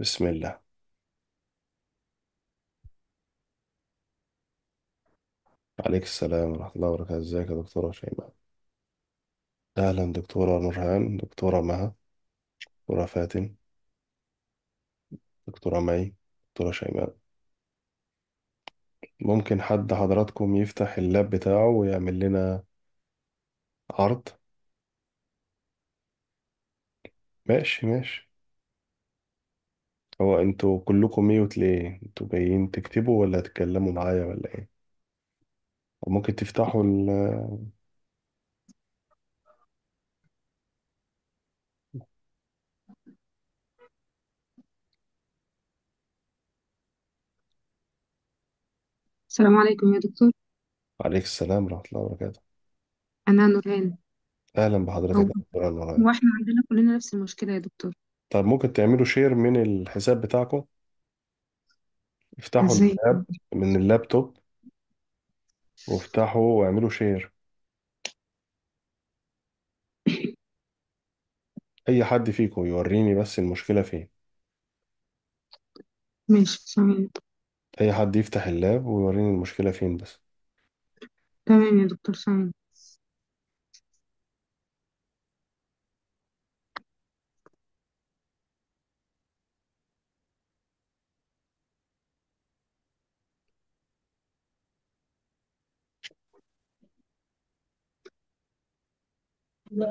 بسم الله عليك السلام ورحمة الله وبركاته ازيك يا دكتورة شيماء أهلا دكتورة نورهان دكتورة مها دكتورة فاتن دكتورة مي دكتورة شيماء ممكن حد حضراتكم يفتح اللاب بتاعه ويعمل لنا عرض ماشي ماشي هو انتوا كلكم ميوت ليه انتوا جايين تكتبوا ولا تتكلموا معايا ولا ايه وممكن تفتحوا ال السلام عليكم يا دكتور عليك السلام ورحمة الله وبركاته أنا نورهان اهلا بحضرتك هو يا دكتور أنور. هو إحنا عندنا كلنا نفس المشكلة يا دكتور طب ممكن تعملوا شير من الحساب بتاعكم افتحوا ازاي اللاب من اللابتوب وافتحوا واعملوا شير اي حد فيكم يوريني بس المشكلة فين ماشي تمام اي حد يفتح اللاب ويوريني المشكلة فين بس تمام يا دكتور سامي السلام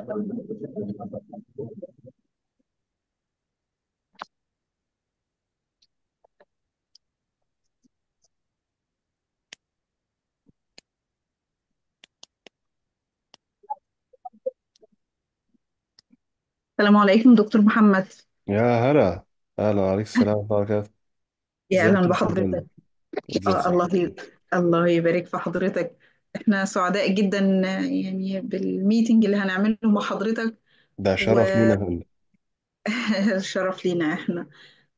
عليكم دكتور محمد يا هلا اهلا عليك السلام ورحمه الله وبركاته يا أهلا يا بحضرتك آه، الله ازيك الله يبارك في حضرتك احنا سعداء جدا يعني بالميتنج اللي هنعمله مع حضرتك ده شرف لينا هنا الشرف لينا احنا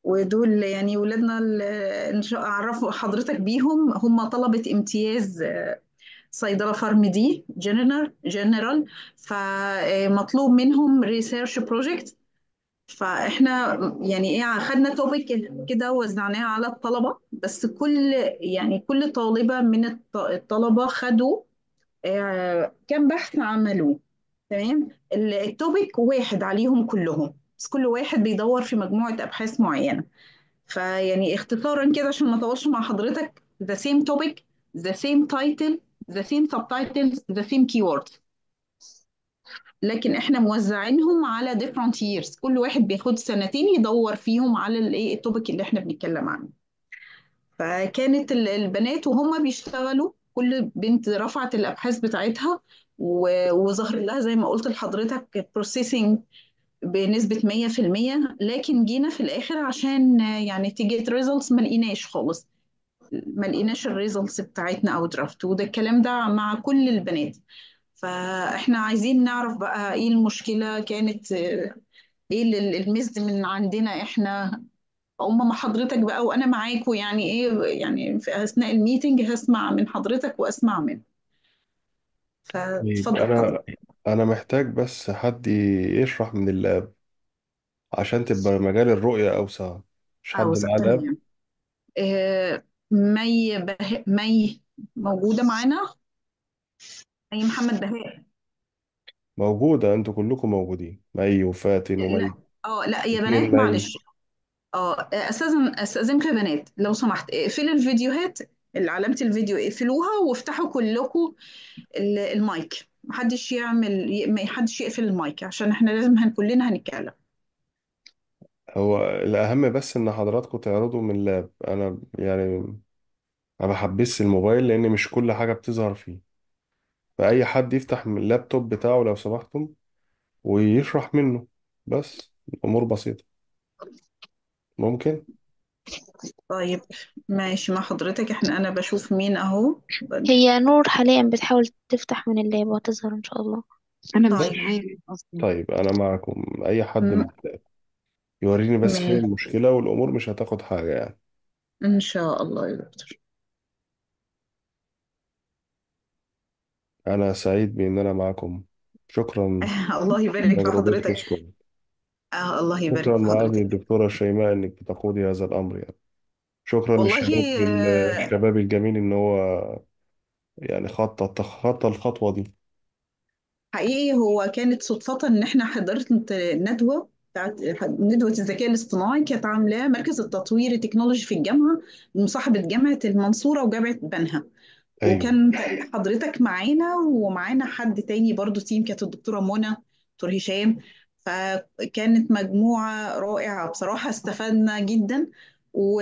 ودول يعني ولادنا اللي ان شاء حضرتك بيهم هم طلبة امتياز آه، صيدلة فارم دي جنرال جنرال فمطلوب منهم ريسيرش بروجكت فاحنا يعني ايه خدنا توبيك كده وزعناها على الطلبه بس كل يعني كل طالبه من الطلبه خدوا آه، كم بحث عملوه تمام التوبيك واحد عليهم كلهم بس كل واحد بيدور في مجموعه ابحاث معينه فيعني اختصارا كده عشان ما اطولش مع حضرتك the same topic the same title the same subtitles the same keywords لكن احنا موزعينهم على different years كل واحد بياخد سنتين يدور فيهم على الايه التوبيك اللي احنا بنتكلم عنه فكانت البنات وهم بيشتغلوا كل بنت رفعت الابحاث بتاعتها وظهر لها زي ما قلت لحضرتك بروسيسنج بنسبة 100% لكن جينا في الآخر عشان يعني تيجي ريزلتس ما لقيناش خالص ما لقيناش الريزلتس بتاعتنا أو درافت وده الكلام ده مع كل البنات فاحنا عايزين نعرف بقى ايه المشكله كانت ايه المزد من عندنا احنا أقوم مع حضرتك بقى وانا معاكوا يعني ايه يعني في اثناء الميتنج هسمع من حضرتك واسمع منه فاتفضل حضرتك انا انا محتاج بس حد يشرح من اللاب عشان تبقى مجال الرؤية اوسع مش حد عاوزه معاه لاب تمام آه، مي بح... مي موجوده معانا أي محمد بهاء موجودة انتوا كلكم موجودين مي وفاتن ومي اه لا يا اتنين بنات مي معلش اه استاذن استاذنكم يا بنات لو سمحت اقفلوا الفيديوهات اللي علامة الفيديو اقفلوها وافتحوا كلكم المايك محدش يعمل محدش ما حدش يقفل المايك عشان احنا لازم هن كلنا هنتكلم هو الأهم بس إن حضراتكم تعرضوا من اللاب أنا يعني ما بحبسش الموبايل لأن مش كل حاجة بتظهر فيه فأي حد يفتح من اللابتوب بتاعه لو سمحتم ويشرح منه بس الأمور بسيطة ممكن طيب ماشي مع حضرتك احنا انا بشوف مين اهو هي نور حاليا بتحاول تفتح من اللاب وتظهر إن شاء الله انا طيب. مش طيب عارف اصلا طيب أنا معكم أي حد م- محتاج يوريني بس فين ماشي المشكلة والأمور مش هتاخد حاجة يعني إن شاء الله يا دكتور أنا سعيد بإن أنا معكم شكرا الله يبارك في لجهودك حضرتك وشكرا آه الله يبارك شكرا في معالي حضرتك الدكتورة شيماء إنك بتقودي هذا الأمر يعني شكرا والله للشباب آه، الشباب الجميل إن هو يعني خطى خطى الخطوة دي حقيقي هو كانت صدفة إن إحنا حضرت ندوة بتاعت ندوة الذكاء الاصطناعي كانت عاملاه مركز التطوير التكنولوجي في الجامعة مصاحبة جامعة المنصورة وجامعة بنها ايوه وكان حضرتك معانا ومعانا حد تاني برضو تيم كانت الدكتورة منى دكتور هشام فكانت مجموعة رائعة بصراحة استفدنا جدا و...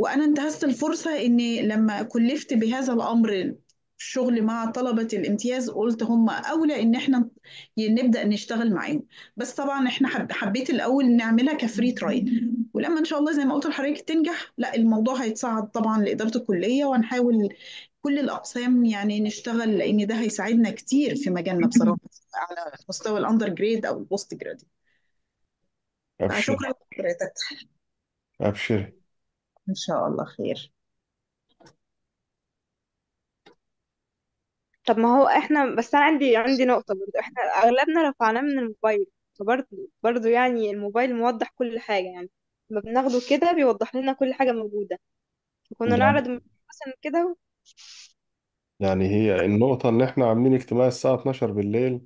وأنا انتهزت الفرصة إني لما كلفت بهذا الأمر الشغل مع طلبة الامتياز قلت هم أولى إن إحنا نبدأ نشتغل معاهم بس طبعا إحنا حب... حبيت الأول نعملها كفري ترايل ولما إن شاء الله زي ما قلت لحضرتك تنجح لا الموضوع هيتصعد طبعا لإدارة الكلية وهنحاول كل الاقسام يعني نشتغل لان ده هيساعدنا كتير في مجالنا بصراحه على مستوى الاندر جريد او البوست جريد أبشر شكرا لحضرتك أبشر ان شاء الله خير طب ما هو احنا بس انا عندي عندي نقطة برضو احنا اغلبنا رفعناه من الموبايل فبرضو برضو يعني الموبايل موضح كل حاجة يعني لما بناخده كده بيوضح لنا كل حاجة موجودة كنا نعم. نعرض مثلا كده يعني هي النقطة إن إحنا عاملين اجتماع الساعة 12 بالليل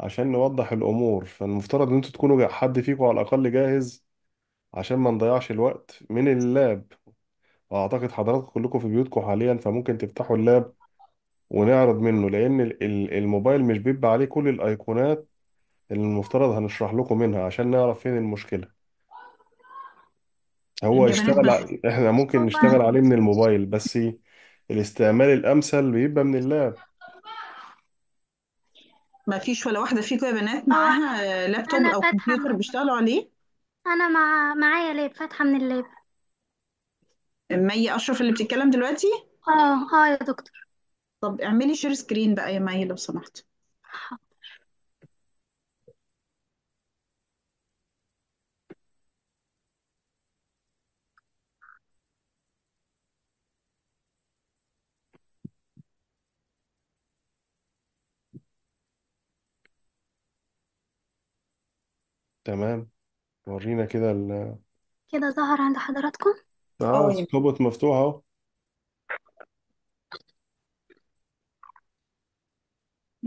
عشان نوضح الأمور فالمفترض إن أنتوا تكونوا حد فيكم على الأقل جاهز عشان ما نضيعش الوقت من اللاب وأعتقد حضراتكم كلكم في بيوتكم حاليا فممكن تفتحوا اللاب ونعرض منه لأن الموبايل مش بيبقى عليه كل الأيقونات اللي المفترض هنشرح لكم منها عشان نعرف فين المشكلة هو يشتغل إحنا ممكن نشتغل عليه من الموبايل بس الاستعمال الأمثل بيبقى من اللاب ما فيش ولا واحدة فيكم يا بنات اه معاها لابتوب انا أو فاتحة كمبيوتر بيشتغلوا عليه انا مع معايا لاب فاتحة من اللاب مي أشرف اللي بتتكلم دلوقتي اه اه يا دكتور طب اعملي شير سكرين بقى يا مي لو سمحت تمام ورينا كده ال كده ظهر عند حضراتكم اه اه سكوبوت مفتوح اهو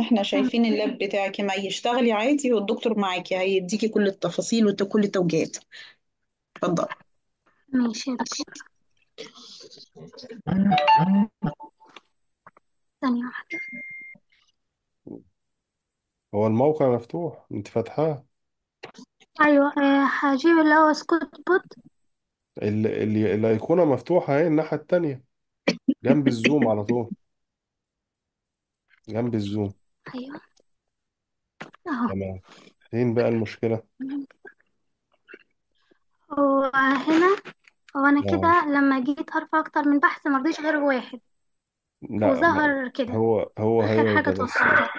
احنا شايفين اللاب بتاعك ما يشتغلي عادي والدكتور معاكي هيديكي كل التفاصيل وكل التوجيهات اتفضلي ماشي يا دكتور ثانية واحدة هو الموقع مفتوح انت فاتحاه ايوه آه، هجيب اللي هو سكوت بوت ال... ال... الأيقونة مفتوحة اهي الناحية التانية جنب الزوم على طول جنب الزوم ايوه اهو تمام فين بقى المشكلة؟ هو هنا هو انا اه كده لما جيت ارفع اكتر من بحث مرضيش غير واحد لا ما وظهر كده هو هو اخر حاجة كده الصراحة توصلت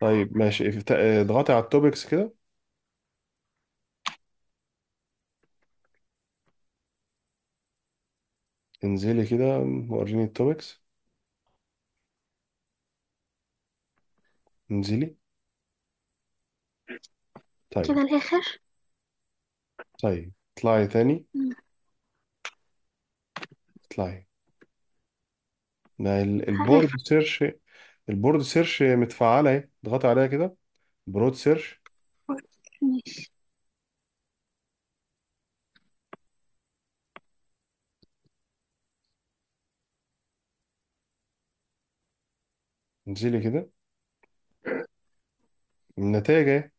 طيب ماشي اضغطي آه، على التوبكس كده انزلي كده وريني التوبكس انزلي طيب. كده الآخر طيب اطلعي ثاني اطلعي ده البورد سيرش البورد سيرش متفعلة اهي اضغطي عليها كده برود سيرش ماشي انزلي كده النتائج ايه؟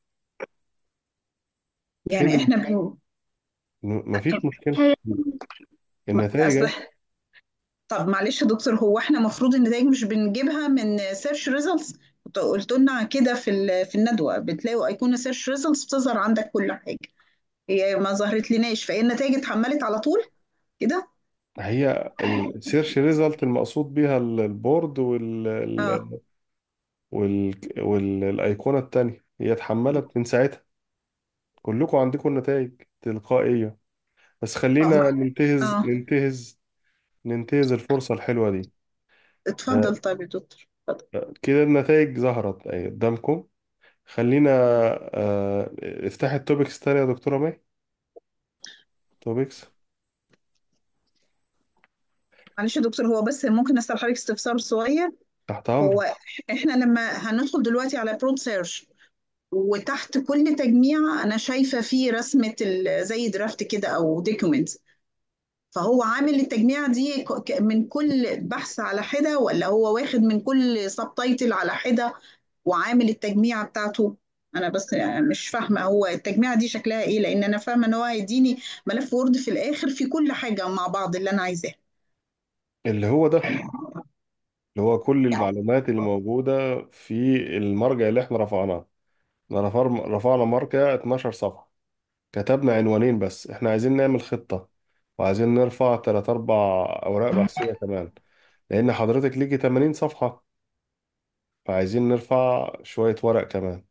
فين يعني احنا المشكلة؟ بن... مفيش مشكلة النتائج ايه؟ اصل طب معلش يا دكتور هو احنا المفروض النتائج مش بنجيبها من سيرش ريزلتس قلت لنا كده في في الندوه بتلاقوا ايقونه سيرش ريزلتس بتظهر عندك كل حاجه هي ما ظهرت لناش فايه النتائج اتحملت على طول كده هي السيرش ريزلت المقصود بيها البورد وال اه وال والايقونه التانية هي اتحملت من ساعتها كلكم عندكم النتائج تلقائيه بس خلينا اه. ننتهز اه. ننتهز ننتهز الفرصه الحلوه دي اتفضل آه. طيب يا دكتور اتفضل كده النتائج ظهرت أهي قدامكم خلينا افتح التوبكس تاني يا دكتوره مي توبكس معلش يا دكتور هو بس ممكن اسال حضرتك استفسار صغير تحت هو أمرك احنا لما هندخل دلوقتي على برومت سيرش وتحت كل تجميع انا شايفه فيه رسمه زي درافت كده او دوكيومنت فهو عامل التجميع دي من كل بحث على حده ولا هو واخد من كل سب تايتل على حده وعامل التجميع بتاعته انا بس مش فاهمه هو التجميع دي شكلها ايه لان انا فاهمه ان هو هيديني ملف وورد في الاخر في كل حاجه مع بعض اللي انا عايزاه اللي هو ده اللي هو كل المعلومات اللي موجودة في المرجع اللي احنا رفعناه احنا رفعنا مرجع 12 صفحة كتبنا عنوانين بس احنا عايزين نعمل خطة وعايزين نرفع تلات أربع أوراق بحثية كمان لأن حضرتك ليكي 80 صفحة فعايزين نرفع شوية ورق كمان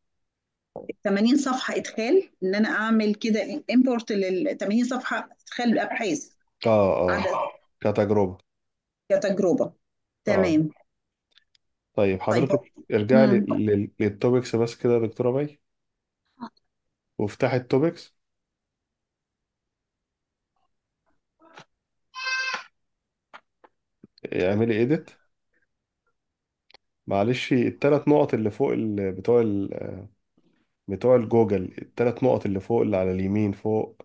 80 صفحه ادخال ان انا اعمل كده امبورت لل 80 صفحه ادخال ابحاث اه اه عدد كتجربة كتجربة آه. تمام طيب طيب حضرتك ارجعي لي للتوبكس بس كده يا دكتورة مي وافتحي التوبكس اعملي ايديت معلش التلات نقط اللي فوق بتوع ال... بتوع الجوجل التلات نقط اللي فوق اللي على اليمين فوق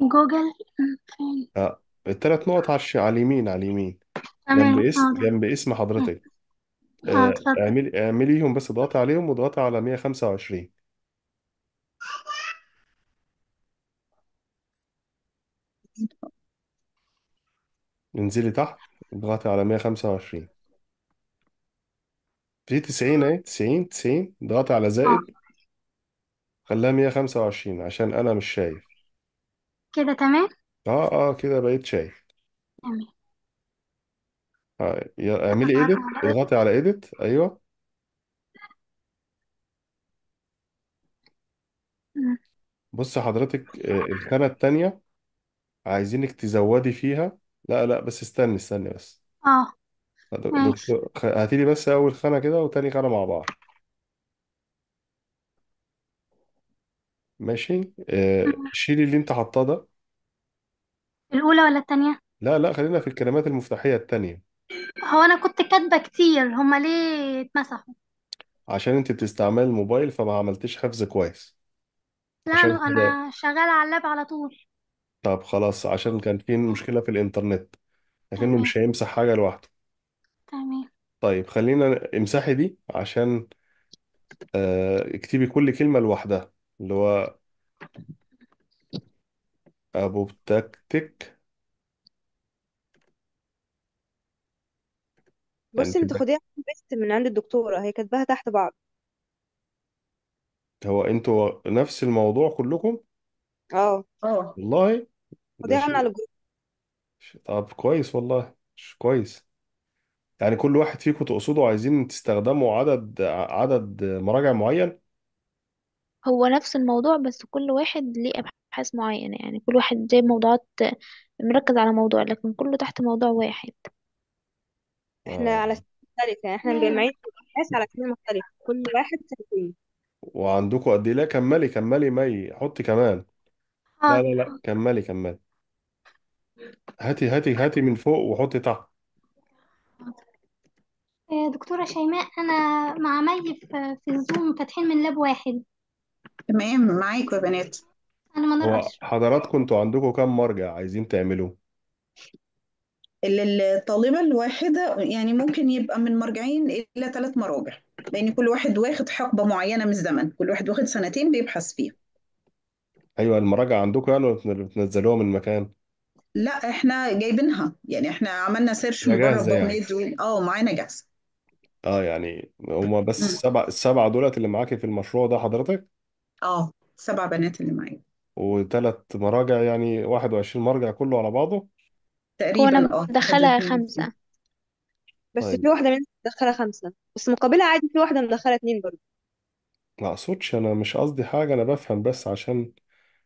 جوجل اه التلات نقط على الش... على اليمين على اليمين جنب تمام اسم حاضر جنب اسم حضرتك اه اتفضل اعملي اعمليهم بس اضغطي عليهم واضغطي على 125 انزلي تحت اضغطي على 125 في 90 اهي 90 90 اضغطي على زائد خليها 125 عشان انا مش شايف كده تمام اه اه كده بقيت شاي تمام آه. اعملي ايديت اضغطي على ايديت ايوه بصي بص حضرتك آه، الخانة التانية عايزينك تزودي فيها لا لا بس استني استني بس اه ماشي دكتور هاتيلي بس اول خانة كده وتاني خانة مع بعض ماشي آه، شيلي اللي انت حاطاه ده الأولى ولا التانية؟ لا لا خلينا في الكلمات المفتاحية التانية هو أنا كنت كاتبة كتير هما ليه اتمسحوا؟ عشان انت بتستعمل الموبايل فما عملتيش حفظ كويس لا عشان كده أنا شغالة على اللاب على طول طب خلاص عشان كان في مشكلة في الإنترنت لكنه تمام مش هيمسح حاجة لوحده تمام طيب خلينا امسحي دي عشان آه، اكتبي كل كلمة لوحدها اللي هو ابو بتكتك بصي انت انت بقى خديها من عند الدكتورة هي كاتباها تحت بعض هو انتوا نفس الموضوع كلكم اه اه والله ده خديها من على الجروب طب كويس والله مش كويس يعني كل واحد فيكم تقصدوا عايزين تستخدموا عدد عدد مراجع معين هو نفس الموضوع بس كل واحد ليه أبحاث معينة يعني كل واحد جايب موضوعات مركز على موضوع لكن كله تحت موضوع واحد احنا آه. على سنين مختلفة يعني احنا مجمعين الأبحاث على سنين مختلفة كل واحد سنتين وعندكم قد ايه لا كملي كملي مي حطي كمان لا لا لا كملي كملي هاتي هاتي هاتي من فوق وحطي تحت آه، دكتورة شيماء أنا مع مي في في الزوم فاتحين من لاب واحد تمام معاكم يا بنات انا ما هو أشرف حضراتكم انتوا عندكم كام مرجع عايزين تعملوا الطالبة الواحدة يعني ممكن يبقى من مرجعين إلى ثلاث مراجع لأن كل واحد واخد حقبة معينة من الزمن كل واحد واخد سنتين بيبحث فيها ايوه المراجع عندكم يعني ولا بتنزلوها من مكان لا احنا جايبينها يعني احنا عملنا سيرش ده مجرد جاهزة يعني دوت اه معانا جاهزة اه يعني هما بس السبع السبعة دولت اللي معاكي في المشروع ده حضرتك اه سبع بنات اللي معايا وثلاث مراجع يعني 21 مرجع كله على بعضه هو تقريبا أنا اه مدخلها خمسة بس طيب. في واحدة منهم مدخلة خمسة بس مقابلها عادي في واحدة مدخلة اتنين برضه ما اقصدش انا مش قصدي حاجة انا بفهم بس عشان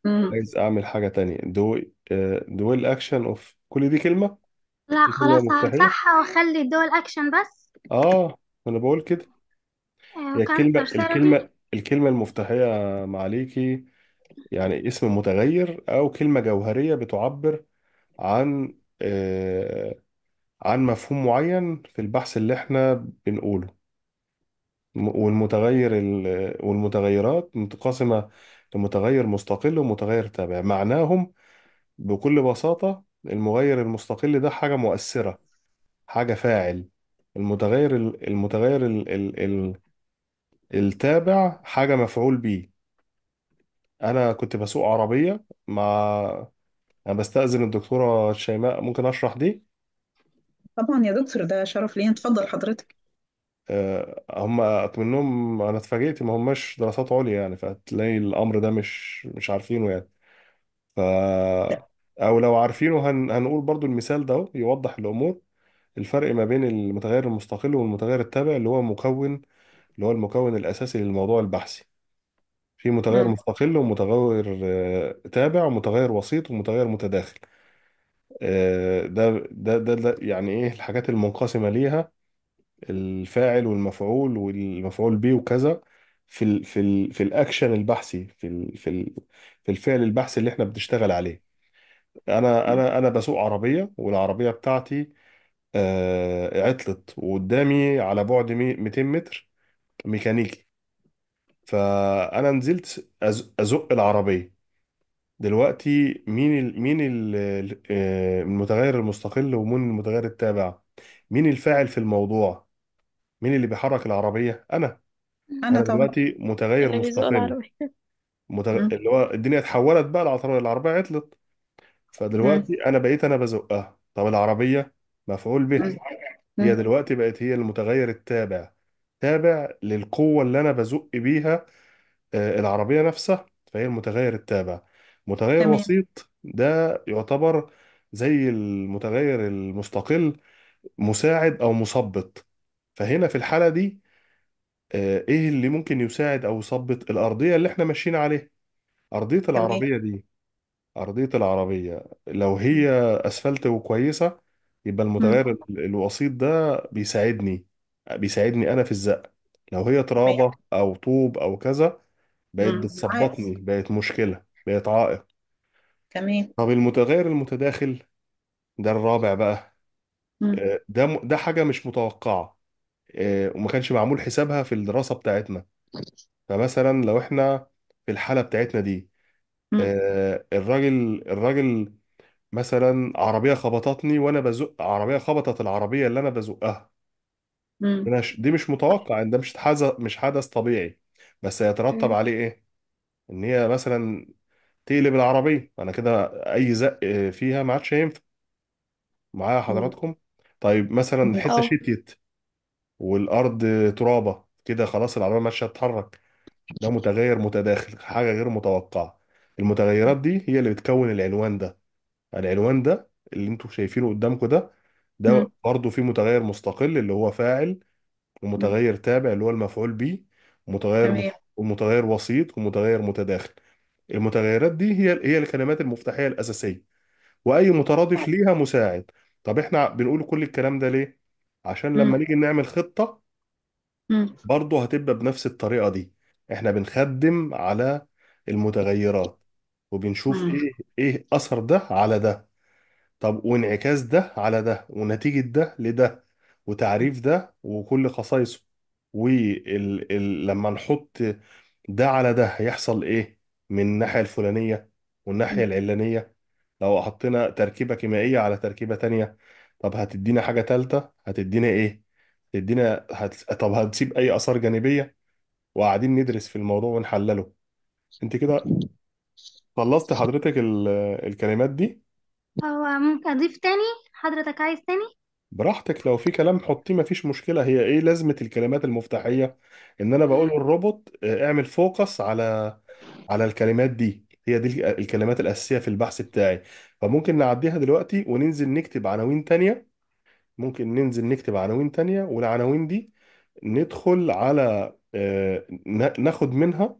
عايز اعمل حاجة تانية دو دويل اكشن اوف كل دي كلمة لا دي كلمة خلاص مفتاحية هنصحها واخلي دول اكشن بس اه انا بقول كده آه، هي وكاركتر الكلمة الكلمة الكلمة المفتاحية معليكي يعني اسم متغير أو كلمة جوهرية بتعبر عن آه، عن مفهوم معين في البحث اللي احنا بنقوله والمتغير والمتغيرات متقاسمة لمتغير مستقل ومتغير تابع معناهم بكل بساطة المغير المستقل ده حاجة مؤثرة حاجة فاعل المتغير المتغير ال- التابع حاجة مفعول بيه انا كنت بسوق عربيه مع انا بستأذن الدكتوره شيماء ممكن اشرح دي طبعا يا دكتور ده شرف ليا اتفضل حضرتك آه، هم منهم انا اتفاجئت ما هماش دراسات عليا يعني فتلاقي الامر ده مش مش عارفينه يعني ف او لو عارفينه هن... هنقول برضو المثال ده يوضح الامور الفرق ما بين المتغير المستقل والمتغير التابع اللي هو مكون اللي هو المكون الاساسي للموضوع البحثي في متغير مستقل ومتغير آه، تابع ومتغير وسيط ومتغير متداخل آه، ده ده ده ده يعني ايه الحاجات المنقسمة ليها الفاعل والمفعول والمفعول به وكذا في الـ في الـ في الاكشن البحثي في الـ في الـ في الفعل البحثي اللي احنا بنشتغل عليه انا انا انا بسوق عربية والعربية بتاعتي آه، عطلت وقدامي على بعد 200 متر ميكانيكي فانا نزلت ازق العربيه دلوقتي مين مين آه، المتغير المستقل ومين المتغير التابع مين الفاعل في الموضوع مين اللي بيحرك العربيه انا انا انا طبعا دلوقتي متغير انا اللي مستقل العربية متغ... اللي هو الدنيا اتحولت بقى العربيه العربيه عطلت فدلوقتي انا بقيت انا بزقها طب العربيه مفعول به هي دلوقتي بقت هي المتغير التابع تابع للقوة اللي أنا بزق بيها آه، العربية نفسها فهي المتغير التابع متغير تمام وسيط ده يعتبر زي المتغير المستقل مساعد أو مثبط فهنا في الحالة دي آه، إيه اللي ممكن يساعد أو يثبط الأرضية اللي إحنا ماشيين عليها أرضية تمام العربية دي أرضية العربية لو هي أسفلت وكويسة يبقى المتغير الوسيط ده بيساعدني بيساعدني انا في الزق لو هي ترابه يعني او طوب او كذا بقت معاك بتصبطني بقت مشكله بقت عائق تمام طب المتغير المتداخل ده الرابع بقى آه، ده ده حاجه مش متوقعه آه، وما كانش معمول حسابها في الدراسه بتاعتنا فمثلا لو احنا في الحاله بتاعتنا دي آه، الراجل الراجل مثلا عربيه خبطتني وانا بزق عربيه خبطت العربيه اللي انا بزقها دي مش متوقع ان ده مش حدث مش حدث طبيعي بس هيترتب عليه ايه ان هي مثلا تقلب العربيه انا كده اي زق فيها ما عادش هينفع معايا حضراتكم طيب مثلا الحته اه شتيت والارض ترابه كده خلاص العربيه ماشيه تتحرك ده متغير متداخل حاجه غير متوقعه المتغيرات دي هي اللي بتكون العنوان ده العنوان ده اللي انتوا شايفينه قدامكم ده ده مم. برضه في متغير مستقل اللي هو فاعل ومتغير تابع اللي هو المفعول به ومتغير تمام ومتغير وسيط ومتغير متداخل المتغيرات دي هي هي الكلمات المفتاحية الأساسية وأي مترادف ليها مساعد طب احنا بنقول كل الكلام ده ليه؟ عشان لما نيجي نعمل خطة برضه هتبقى بنفس الطريقة دي احنا بنخدم على المتغيرات وبنشوف ايه ايه اثر ده على ده طب وانعكاس ده على ده ونتيجة ده لده وتعريف ده وكل خصائصه ولما نحط ده على ده هيحصل ايه من الناحية الفلانية والناحية العلانية لو حطينا تركيبة كيميائية على تركيبة تانية طب هتدينا حاجة تالتة هتدينا ايه هتدينا هت... طب هتسيب اي آثار جانبية وقاعدين ندرس في الموضوع ونحلله انت كده خلصت حضرتك ال... الكلمات دي هو ممكن أضيف تاني حضرتك عايز تاني براحتك لو في كلام حطيه مفيش مشكلة هي ايه لازمة الكلمات المفتاحية ان انا بقول للروبوت آه، اعمل فوكس على على الكلمات دي هي دي الكلمات الأساسية في البحث بتاعي فممكن نعديها دلوقتي وننزل نكتب عناوين تانية ممكن ننزل نكتب عناوين تانية والعناوين دي ندخل على آه، ناخد منها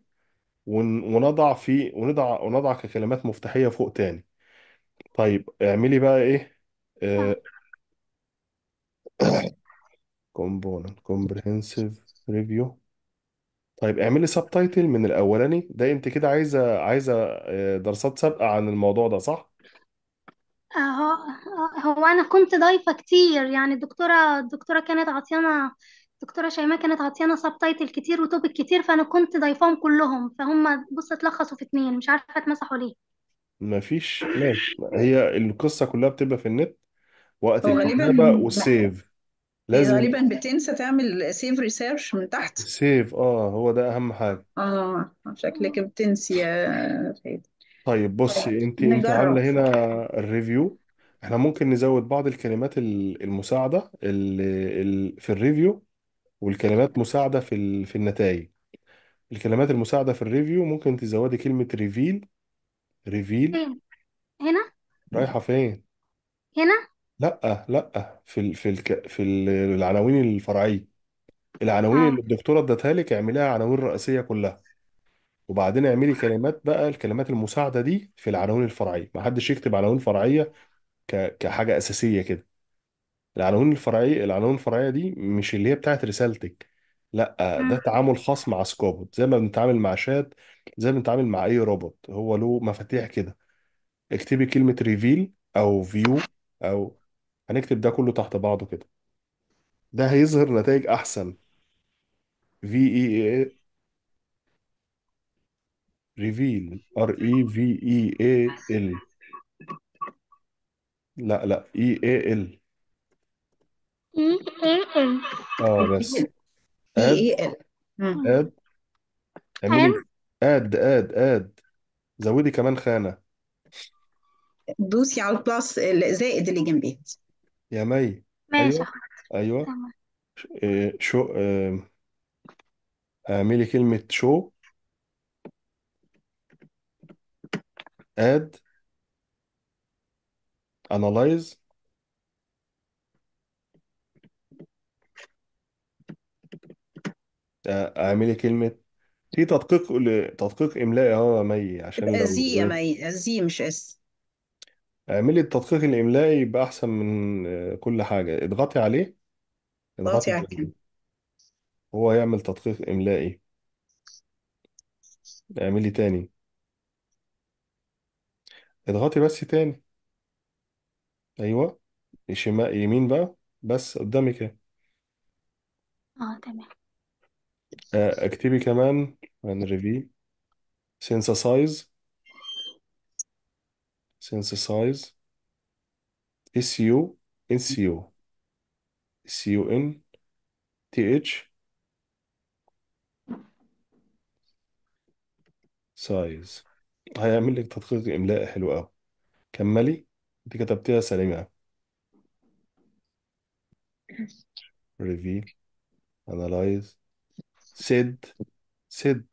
ونضع في ونضع ونضع ككلمات مفتاحية فوق تاني طيب اعملي بقى ايه كومبوننت كومبريهنسيف ريفيو طيب اعملي سب تايتل من الاولاني ده انت كده عايزه عايزه آه، دراسات سابقه عن الموضوع ده صح هو هو انا كنت ضايفه كتير يعني الدكتوره الدكتوره كانت عطيانا الدكتوره شيماء كانت عطيانا سب تايتل كتير وتوبك كتير فانا كنت ضايفاهم كلهم فهم بص اتلخصوا في اتنين مش عارفه اتمسحوا ليه ما فيش ماشي هي القصة كلها بتبقى في النت وقت هو غالبا الكتابة والسيف هي لازم غالبا بتنسى تعمل سيف ريسيرش من تحت سيف اه هو ده أهم حاجة اه شكلك بتنسي يا طيب طيب بصي انت انت نجرب عاملة هنا الريفيو احنا ممكن نزود بعض الكلمات المساعدة اللي في الريفيو والكلمات مساعدة في في النتائج الكلمات المساعدة في الريفيو ممكن تزودي كلمة ريفيل ريفيل فين إيه، هنا رايحة فين هنا لأ لأ في ال... في الك... في العناوين الفرعية العناوين اه اللي الدكتورة ادتها لك اعمليها عناوين رئيسية كلها وبعدين اعملي كلمات بقى الكلمات المساعدة دي في العناوين الفرعية محدش يكتب عناوين فرعية ك... كحاجة أساسية كده العناوين الفرعية العناوين الفرعية دي مش اللي هي بتاعت رسالتك لا ده تعامل خاص مع سكوبوت زي ما بنتعامل مع شات زي ما بنتعامل مع اي روبوت هو له مفاتيح كده اكتبي كلمة ريفيل او فيو او هنكتب ده كله تحت بعضه كده ده هيظهر نتائج احسن في اي ريفيل ار اي في اي اي ال لا لا اي اي ال اه بس اد اي اي ال إيه. اد اعملي اد اد اد زودي كمان خانة دوسي على البلس الزائد اللي جنبيه يا مي ماشي ايوه ايوه تمام إيه، شو اعملي كلمة شو اد انالايز اعملي كلمة في تدقيق تدقيق إملائي اه يا مي عشان تبقى لو زي يا مي زي مش اس اعملي التدقيق الإملائي يبقى أحسن من آه، كل حاجة اضغطي عليه اضغطي على عليه هو هيعمل تدقيق إملائي اعملي تاني اضغطي بس تاني أيوه شمال يمين بقى بس قدامك اه تمام آه، اكتبي كمان عن ريفي يو اس يو ان تي اتش سايز هيعمل لك تدقيق إملاء حلو قوي كملي أنت كتبتيها سليمة ريفي أنالايز سيد سيد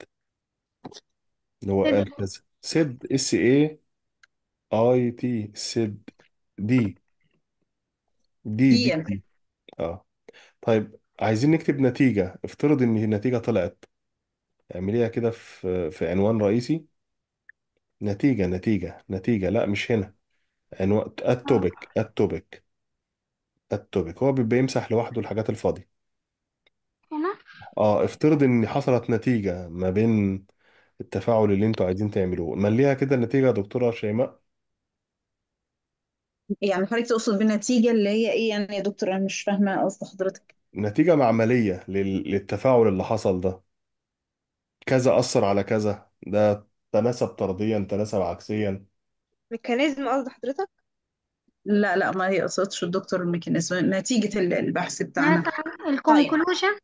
اللي هو قال كذا سيد اس اي اي تي سيد دي دي دي دي يعني دي اه طيب عايزين نكتب نتيجة افترض ان النتيجة طلعت اعمليها كده في في عنوان رئيسي نتيجة نتيجة نتيجة لا مش هنا عنوان التوبيك التوبيك التوبيك هو بيمسح لوحده الحاجات الفاضية اه افترض ان حصلت نتيجة ما بين التفاعل اللي انتوا عايزين تعملوه مليها كده النتيجة يا دكتورة شيماء يعني حضرتك تقصد بالنتيجة اللي هي ايه يعني يا دكتور انا مش فاهمة قصد حضرتك نتيجة معملية للتفاعل اللي حصل ده كذا أثر على كذا ده تناسب طرديا تناسب عكسيا ميكانيزم قصد حضرتك لا لا ما هي قصدش الدكتور الميكانيزم نتيجة البحث بتاعنا طيب الكونكلوجن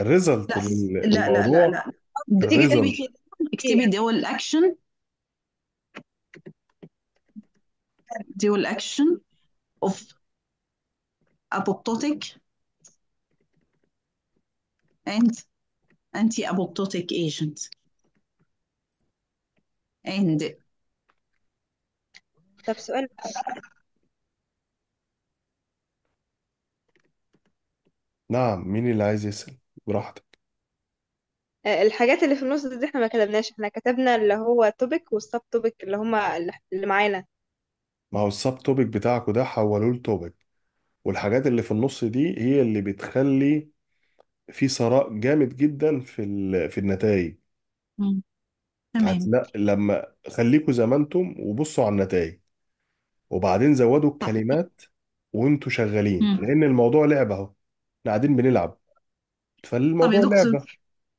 الريزلت لا لا لا لا الموضوع لا بتيجي تبي الريزلت كده اكتبي دول اكشن دول اكشن اوف ابوبتوتيك اند انتي ابوبتوتيك ايجنت اند طب سؤال نعم مين اللي عايز يسأل براحتك آه، الحاجات اللي في النص دي احنا ما كتبناش احنا كتبنا اللي هو توبيك والسب توبيك اللي هما اللي معانا ما هو السب توبيك بتاعكوا ده حولوه لتوبيك والحاجات اللي في النص دي هي اللي بتخلي في ثراء جامد جدا في في النتائج تمام هتلا لما خليكوا زي ما انتم وبصوا على النتائج وبعدين زودوا الكلمات وانتوا شغالين لان الموضوع لعبه اهو احنا قاعدين بنلعب طب يا فالموضوع دكتور لعبة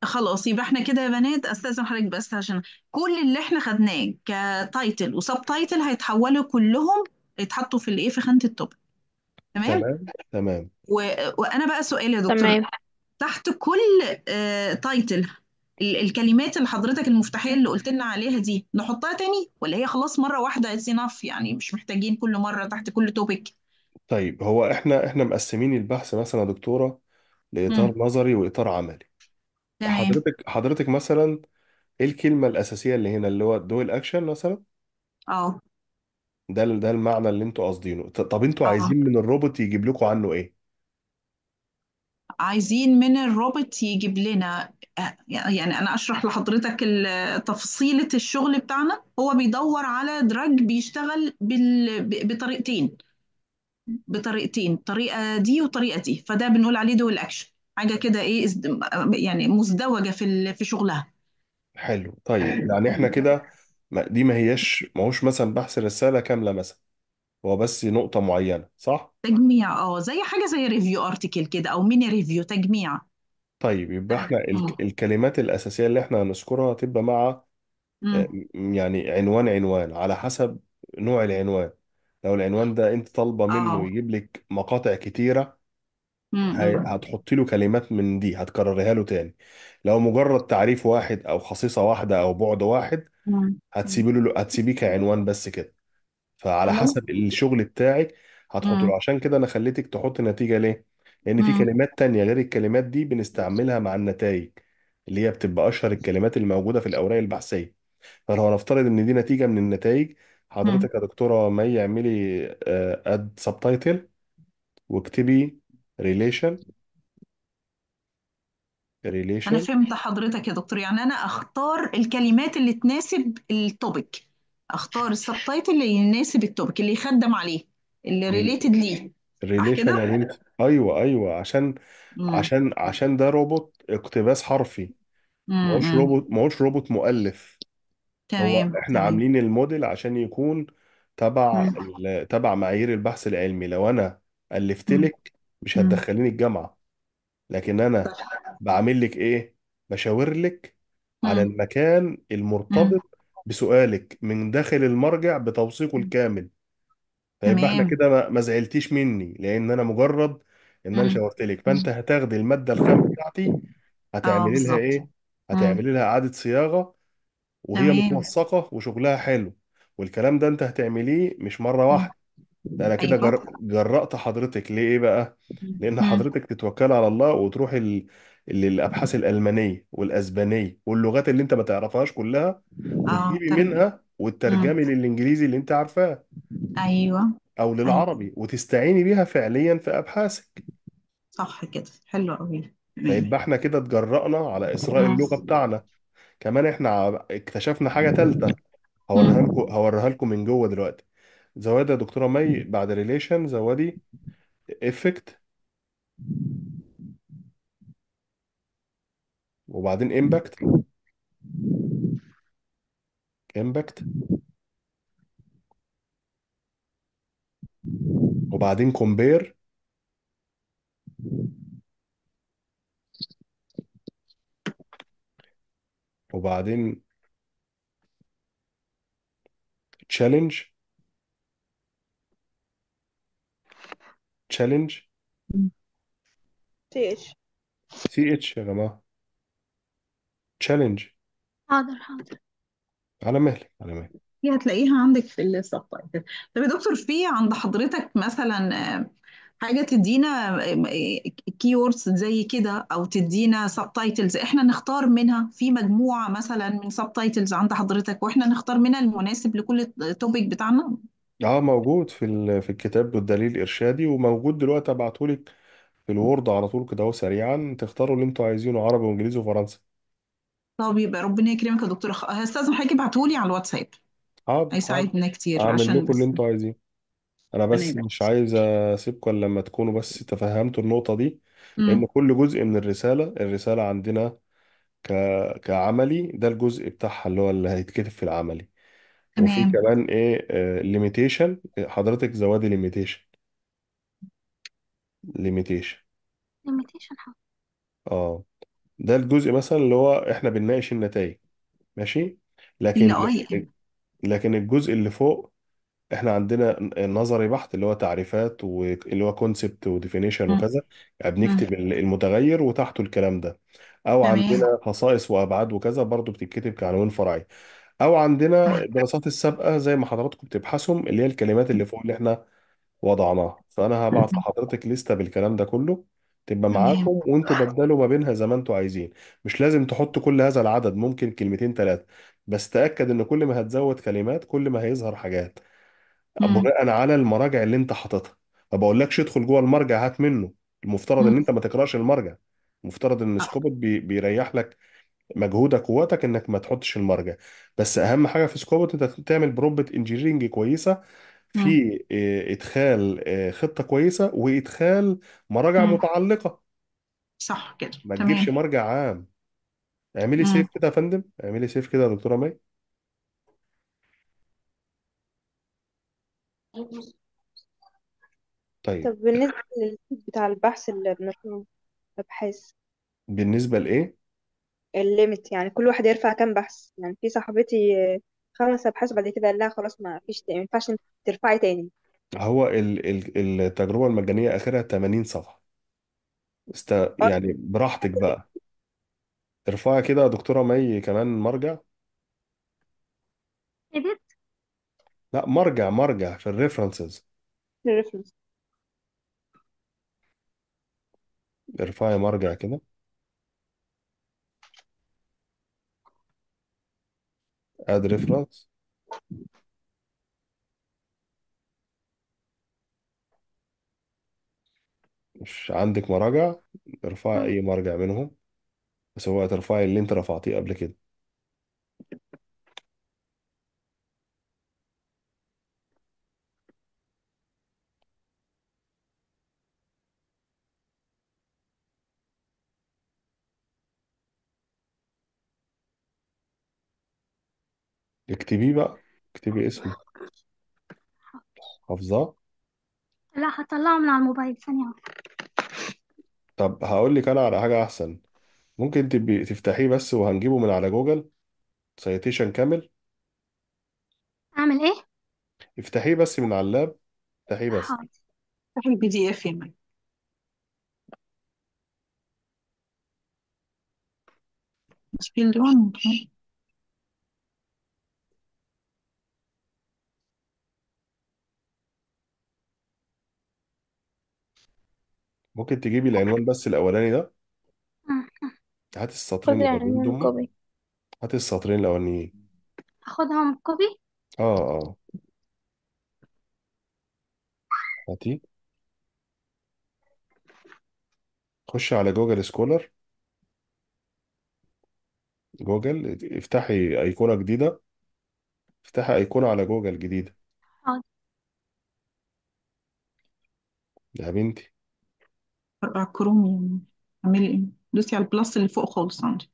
خلاص يبقى احنا كده يا بنات استاذن حضرتك بس عشان كل اللي احنا خدناه كتايتل وسب تايتل هيتحولوا كلهم يتحطوا في الايه في خانة التوب تمام تمام تمام و... وانا بقى سؤال يا دكتور تمام تحت كل آه، تايتل الكلمات اللي حضرتك المفتاحية اللي قلت لنا عليها دي نحطها تاني ولا هي خلاص مرة واحدة اتس انف يعني مش محتاجين كل مرة تحت كل توبيك طيب هو احنا احنا مقسمين البحث مثلا يا دكتورة لإطار نظري وإطار عملي تمام حضرتك حضرتك مثلا ايه الكلمة الأساسية اللي هنا اللي هو دول أكشن مثلا اه ده ده المعنى اللي انتوا قاصدينه طب انتوا اه عايزين من الروبوت يجيب لكم عنه ايه؟ عايزين من الروبوت يجيب لنا يعني أنا أشرح لحضرتك تفصيلة الشغل بتاعنا هو بيدور على دراج بيشتغل بال... بطريقتين بطريقتين طريقه دي وطريقه دي فده بنقول عليه دول اكشن حاجه كده ايه يعني مزدوجه في في شغلها حلو طيب يعني احنا كده دي ما هياش ما هوش مثلا بحث رسالة كاملة مثلا هو بس نقطة معينة صح؟ تجميع اه زي حاجه زي ريفيو ارتكل كده او ميني ريفيو تجميع طيب يبقى احنا اه الكلمات الأساسية اللي احنا هنذكرها هتبقى مع امم يعني عنوان عنوان على حسب نوع العنوان لو العنوان ده انت طالبه اه منه اه يجيب لك مقاطع كتيره امم هتحطي له كلمات من دي هتكرريها له تاني لو مجرد تعريف واحد او خصيصه واحده او بعد واحد هتسيبي له هتسيبيه كعنوان بس كده فعلى خلاص حسب الشغل بتاعك هتحط له عشان كده انا خليتك تحط نتيجة ليه لان في كلمات تانية غير الكلمات دي بنستعملها مع النتائج اللي هي بتبقى اشهر الكلمات الموجودة في الاوراق البحثية فلو هنفترض ان دي نتيجة من النتائج حضرتك يا دكتورة مي اعملي اد سبتايتل واكتبي ريليشن انا ريليشن فهمت حضرتك يا دكتور يعني انا اختار الكلمات اللي تناسب التوبيك اختار السبتايتل اللي يناسب التوبيك اللي يخدم عليه اللي ريليتد ليه صح ريليشن كده يعني ايوه ايوه عشان امم عشان عشان ده روبوت اقتباس حرفي ما هوش امم روبوت ما هوش روبوت مؤلف هو تمام احنا تمام عاملين الموديل عشان يكون تبع مم. ال- تبع معايير البحث العلمي لو انا الفت مم. لك مش مم. هتدخليني الجامعه لكن انا صح بعمل لك ايه بشاور لك على المكان المرتبط بسؤالك من داخل المرجع بتوثيقه الكامل فيبقى احنا تمام كده ما زعلتيش مني لان انا مجرد ان انا شاورت لك فانت هتاخدي الماده الخام بتاعتي اه هتعملي لها بالظبط ايه هتعملي لها اعاده صياغه وهي تمام متنسقة وشغلها حلو والكلام ده انت هتعمليه مش مرة واحدة ده انا كده ايوه جر... جرأت حضرتك ليه ايه بقى لان حضرتك تتوكل على الله وتروحي ال... للابحاث الالمانيه والاسبانيه واللغات اللي انت ما تعرفهاش كلها اه وتجيبي تمام منها وتترجمي للانجليزي اللي انت عارفاه ايوه او ايوه للعربي وتستعيني بيها فعليا في ابحاثك صح كده حلو قوي فيبقى احنا كده اتجرأنا على إسراء اللغة بتاعنا كمان احنا اكتشفنا حاجة تالتة هوريها لكم هوريها لكم من جوه دلوقتي زوادي يا دكتورة مي بعد ريليشن زوادي افكت وبعدين امباكت امباكت وبعدين كومبير وبعدين تشالنج تشالنج تي اتش سي اتش يا جماعة تشالنج حاضر حاضر على مهلك على مهلك دي هتلاقيها عندك في السبتايتل طب يا دكتور في عند حضرتك مثلا آه، حاجه تدينا كي زي كده او تدينا سب تايتلز احنا نختار منها في مجموعه مثلا من سب تايتلز عند حضرتك واحنا نختار منها المناسب لكل توبيك بتاعنا اه موجود في في الكتاب بالدليل الارشادي وموجود دلوقتي ابعتهولك في الوورد على طول كده اهو سريعا تختاروا اللي انتوا عايزينه عربي وانجليزي وفرنسي طب يبقى ربنا يكرمك يا دكتور هستأذن حضرتك ابعتهولي على الواتساب حاضر آه، حاضر هيساعدنا كتير هعمل عشان لكم اللي انتوا عايزينه انا بس تمام مش عايز اسيبكم إلا لما تكونوا بس تفهمتوا النقطة دي لان امم كل جزء من الرسالة الرسالة عندنا ك... كعملي ده الجزء بتاعها اللي هو اللي هيتكتب في العملي وفي تمام كمان ايه ليميتيشن آه، حضرتك زوادي ليميتيشن ليميتيشن limitation حق. اه ده الجزء مثلا اللي هو احنا بنناقش النتائج ماشي لكن اه لكن الجزء اللي فوق احنا عندنا نظري بحت اللي هو تعريفات واللي هو كونسبت وديفينيشن وكذا يعني بنكتب المتغير وتحته الكلام ده او تمام عندنا خصائص وابعاد وكذا برضو بتتكتب كعناوين فرعيه او عندنا الدراسات السابقه زي ما حضراتكم بتبحثهم اللي هي الكلمات اللي فوق اللي احنا وضعناها فانا هبعت لحضرتك لستة بالكلام ده كله تبقى تمام معاكم وانتوا بدلوا ما بينها زي ما انتوا عايزين مش لازم تحطوا كل هذا العدد ممكن كلمتين ثلاثة بس تأكد ان كل ما هتزود كلمات كل ما هيظهر حاجات بناء على المراجع اللي انت حاططها ما بقولكش ادخل جوه المرجع هات منه المفترض ان انت ما تقراش المرجع المفترض ان آه. سكوبت بي بيريح لك مجهودك وقتك انك ما تحطش المرجع بس اهم حاجه في سكوبت انت تعمل بروبت انجينيرنج كويسه في ادخال خطه كويسه وادخال مراجع متعلقه صح كده ما تجيبش تمام مرجع عام اعملي سيف كده يا فندم اعملي سيف كده يا دكتوره مي طيب طب بالنسبة للليمت بتاع البحث اللي بنرفعه أبحاث بالنسبة لإيه؟ الليميت يعني كل واحد يرفع كام بحث يعني في صاحبتي خمسة آه، خمس أبحاث وبعد كده قال لها خلاص ما فيش ما ينفعش ترفعي تاني هو التجربة المجانية آخرها 80 صفحة است آه. يعني براحتك بقى ارفعي كده يا دكتورة مي كمان مرجع إيه لا مرجع مرجع في الريفرنسز الريفرنس ارفعي مرجع كده اد ريفرنس مش عندك مراجع ارفعي اي مرجع منهم بس هو ترفعي اللي انت رفعتيه قبل كده اكتبيه بقى اكتبي اسمه حافظاه لا هطلعه من على الموبايل ثانية واحدة. طب هقول لك انا على حاجه احسن ممكن تبي تفتحيه بس وهنجيبه من على جوجل سيتيشن كامل أعمل إيه؟ افتحيه بس من على اللاب افتحيه بس حاضر افتح البي دي اف يا مش في ممكن تجيبي العنوان بس الأولاني ده هاتي السطرين خد الأولانيين العنوان دول كوبي هاتي السطرين الأولانيين هاخدهم كوبي اه اه هاتي خش على جوجل سكولر جوجل افتحي أيقونة جديدة افتحي أيقونة على جوجل جديدة يا بنتي فرقع يعني اعملي ايه دوسي على البلس اللي فوق خالص عندي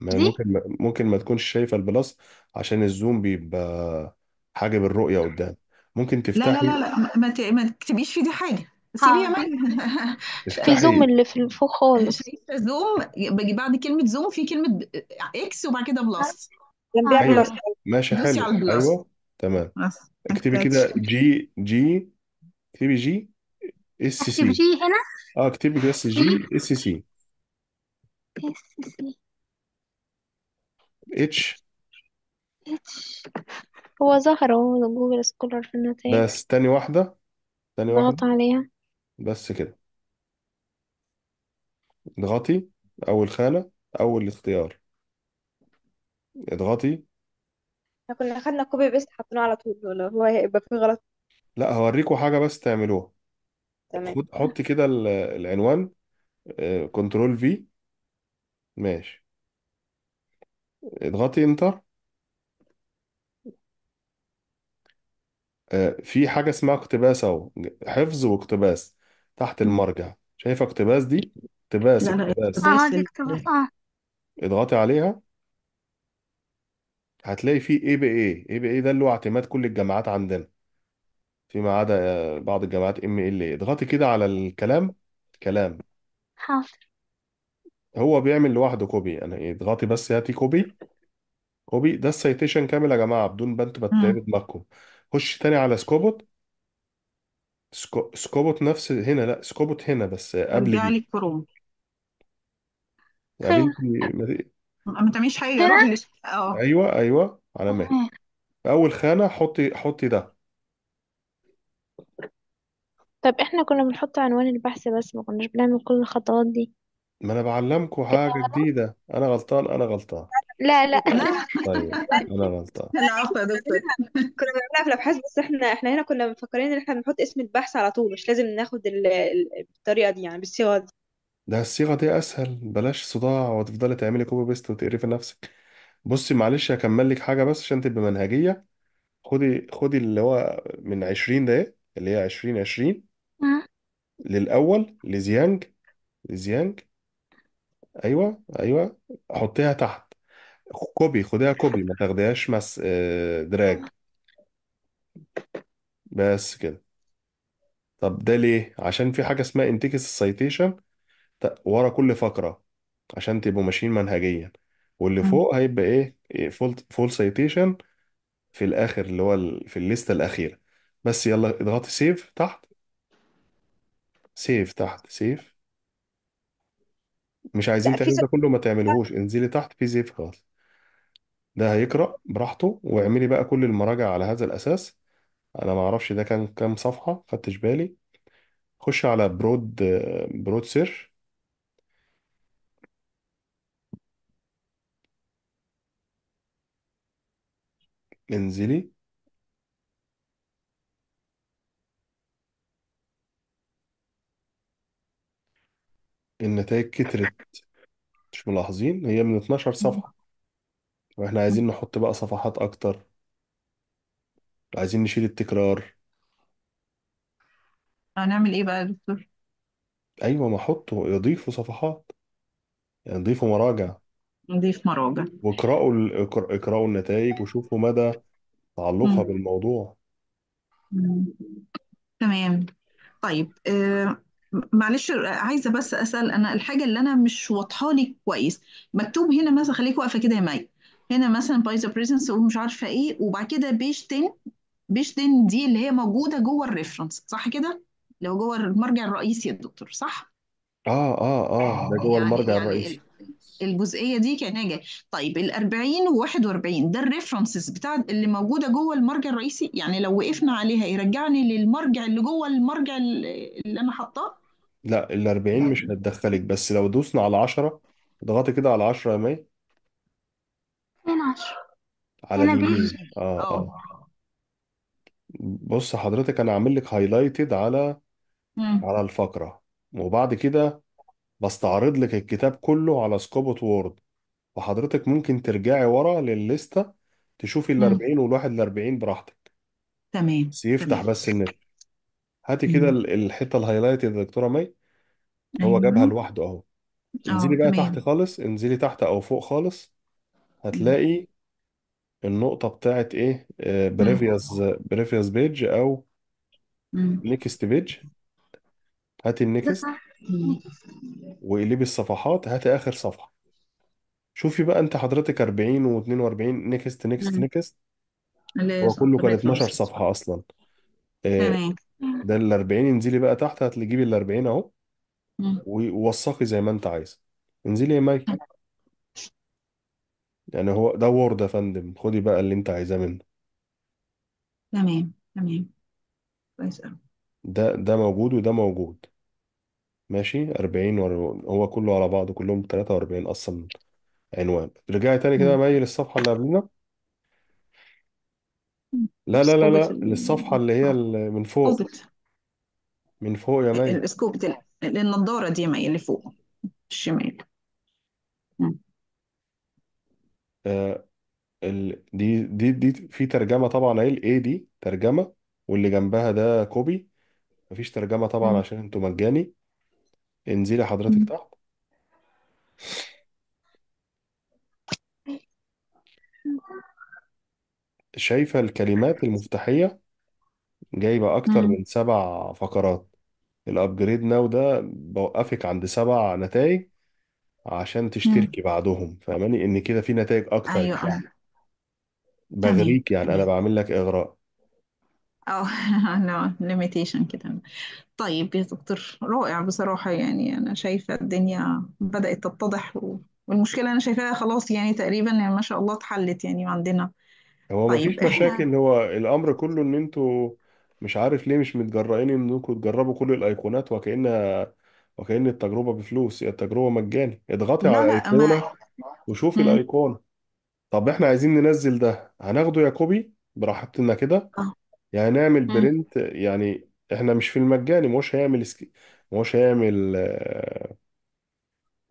ما دي ممكن ممكن ما تكونش شايفة البلس عشان الزوم بيبقى حاجة بالرؤية قدام ممكن لا لا لا تفتحي لا ما ما ما تكتبيش في دي حاجة سيبيها اه معايا في زوم اللي في فوق خالص شايفة زوم باجي بعد كلمة زوم في كلمة اكس وبعد كده بلس جنبيها بلس ايوه ماشي دوسي حلو على البلس ايوه تمام بس اكتبي كده جي جي اكتبي جي اس إيه سي سي جي هنا اه اكتبي بس اس جي اس إيه سي اس إيه سي اتش اتش هو ظهر اهو جوجل سكولر في النتائج يعني. بس تاني واحدة تاني واحدة ضغط عليها بس كده اضغطي أول خانة أول اختيار اضغطي احنا كنا خدنا كوبي بيست حطيناه على طول ولا هو هيبقى فيه غلط لا هوريكوا حاجة بس تعملوها تمام خد- حط كده العنوان آه، كنترول في ماشي اضغطي انتر آه، في حاجة اسمها اقتباس اهو حفظ واقتباس تحت المرجع شايفة اقتباس دي اقتباس لا لا اقتباس اه دي اقتباس اه اضغطي عليها هتلاقي فيه اي بي اي اي بي اي ده اللي هو اعتماد كل الجامعات عندنا فيما عدا آه، بعض الجامعات ام ال اي اضغطي كده على الكلام كلام حاضر هو بيعمل لوحده كوبي انا إيه، اضغطي بس هاتي كوبي كوبي ده السيتيشن كامل يا جماعه بدون ما انتوا بتتعبوا دماغكم خش تاني على سكوبوت سكو... سكوبوت نفس هنا لا سكوبوت هنا بس قبل رجع دي لي الكروم يا خير بنتي ما- ما تعمليش حاجة روح اه. ايوه ايوه على ما اول خانه حطي حطي ده طب احنا كنا بنحط عنوان البحث بس ما كناش بنعمل كل الخطوات دي ما انا بعلمكم حاجة جديدة انا غلطان انا غلطان لا لا طيب انا غلطان العفو يا دكتور كنا بنعملها في الابحاث بس احنا احنا هنا كنا مفكرين ان احنا بنحط اسم البحث على طول مش لازم ناخد بالطريقه دي يعني بالصيغه دي ده الصيغة دي اسهل بلاش صداع وتفضلي تعملي كوبي بيست وتقرفي نفسك بصي معلش هكمل لك حاجة بس عشان تبقى منهجية خدي خدي اللي هو من 20 ده اللي هي 20 20 للأول لزيانج لزيانج أيوه أيوه حطيها تحت كوبي خديها كوبي ما تاخديهاش مس آه، دراج بس كده طب ده ليه؟ عشان في حاجة اسمها انتكس السيتيشن ورا كل فقرة عشان تبقوا ماشيين منهجيا واللي فوق هيبقى ايه فول فول سيتيشن في الآخر اللي هو في الليستة الأخيرة بس يلا اضغطي سيف تحت سيف تحت سيف مش عايزين لا في تعملوا ده كله ما تعملهوش انزلي تحت في سيف خالص ده هيقرأ براحته واعملي بقى كل المراجعة على هذا الأساس أنا ما أعرفش ده كان كام صفحة خدتش بالي خش على برود برود سير انزلي النتائج كترت مش ملاحظين هي من 12 صفحة واحنا عايزين نحط بقى صفحات اكتر عايزين نشيل التكرار هنعمل ايه بقى يا دكتور ايوه ما احطه يضيفوا صفحات يعني ضيفوا مراجع نضيف مراجع واقرأوا ال- اقرأوا النتائج وشوفوا مدى تعلقها بالموضوع تمام طيب آه، معلش عايزه بس اسال انا الحاجه اللي انا مش واضحه لي كويس مكتوب هنا مثلا خليك واقفه كده يا مي هنا مثلا باي ذا بريزنس ومش عارفه ايه وبعد كده بيج 10 بيج 10 دي اللي هي موجوده جوه الريفرنس صح كده؟ اللي هو جوه المرجع الرئيسي يا دكتور صح؟ اه اه اه ده جوه يعني المرجع يعني الرئيسي الجزئيه دي كانها جايه طيب ال 40 و 41 ده الريفرنسز بتاع اللي موجوده جوه المرجع الرئيسي يعني لو وقفنا عليها يرجعني للمرجع اللي جوه المرجع اللي انا حاطاه لا ال 40 مش هتدخلك بس لو دوسنا على 10 اضغطي كده على 10 يا مي فين عشرة على هنا اليمين بيجي اه اه اه بص حضرتك انا عامل لك هايلايتد على على الفقرة وبعد كده بستعرض لك الكتاب كله على سكوبوت وورد وحضرتك ممكن ترجعي ورا للليستة تشوفي ال مم. 40 وال 41 براحتك تمام بس يفتح تمام بس النت هاتي كده مم. الحتة الهايلايت يا دكتورة مي هو أيوه. جابها لوحده اهو انزلي آه، بقى تحت تمام خالص انزلي تحت او فوق خالص مم. هتلاقي النقطة بتاعت ايه آه، مم. بريفيوس بريفيوس بيج او مم. نيكست بيج هاتي النيكست وقلبي الصفحات هاتي اخر صفحه شوفي بقى انت حضرتك 40 و42 نكست نكست نيكست نكست هو كله كان 12 صفحه اصلا آه، تمام ده ال 40 انزلي بقى تحت هتجيبي ال 40 اهو ووثقي زي ما انت عايزه انزلي يا مي يعني هو ده وورد يا فندم خدي بقى اللي انت عايزاه منه تمام تمام كويس أوي ده ده موجود وده موجود ماشي 40 هو كله على بعضه كلهم 43 اصلا عنوان رجعي تاني كده مايل للصفحه اللي قبلنا لا لا لا لا لا للصفحه اللي هي آه. من فوق اسطوبة من فوق يا مايل الاسكوب النضارة دي ما اللي فوق الشمال آه ال... دي دي دي في ترجمه طبعا اهي الاي دي ترجمه واللي جنبها ده كوبي مفيش ترجمه طبعا عشان انتوا مجاني انزلي حضرتك تحت شايفة الكلمات المفتاحية جايبة أكتر من سبع فقرات الأبجريد ناو ده بوقفك عند سبع نتائج عشان تشتركي بعدهم فاهماني إن كده في نتائج أكتر ايوه يعني تمام بغريك يعني أنا تمام بعمل لك إغراء اه لا ليميتيشن كده طيب يا دكتور رائع بصراحة يعني أنا شايفة الدنيا بدأت تتضح و... والمشكلة أنا شايفاها خلاص يعني تقريبا يعني ما شاء الله اتحلت يعني عندنا هو ما طيب فيش إحنا مشاكل هو الامر كله ان انتوا مش عارف ليه مش متجرئين انكم تجربوا كل الايقونات وكأنها وكأن التجربة بفلوس هي التجربة مجاني اضغطي على لا لا ما الايقونة وشوفي الايقونة طب احنا عايزين ننزل ده هناخده يا كوبي براحتنا كده آه. يعني نعمل مم. برنت يعني احنا مش في المجاني ما هوش هيعمل سكي ما هوش هيعمل آه،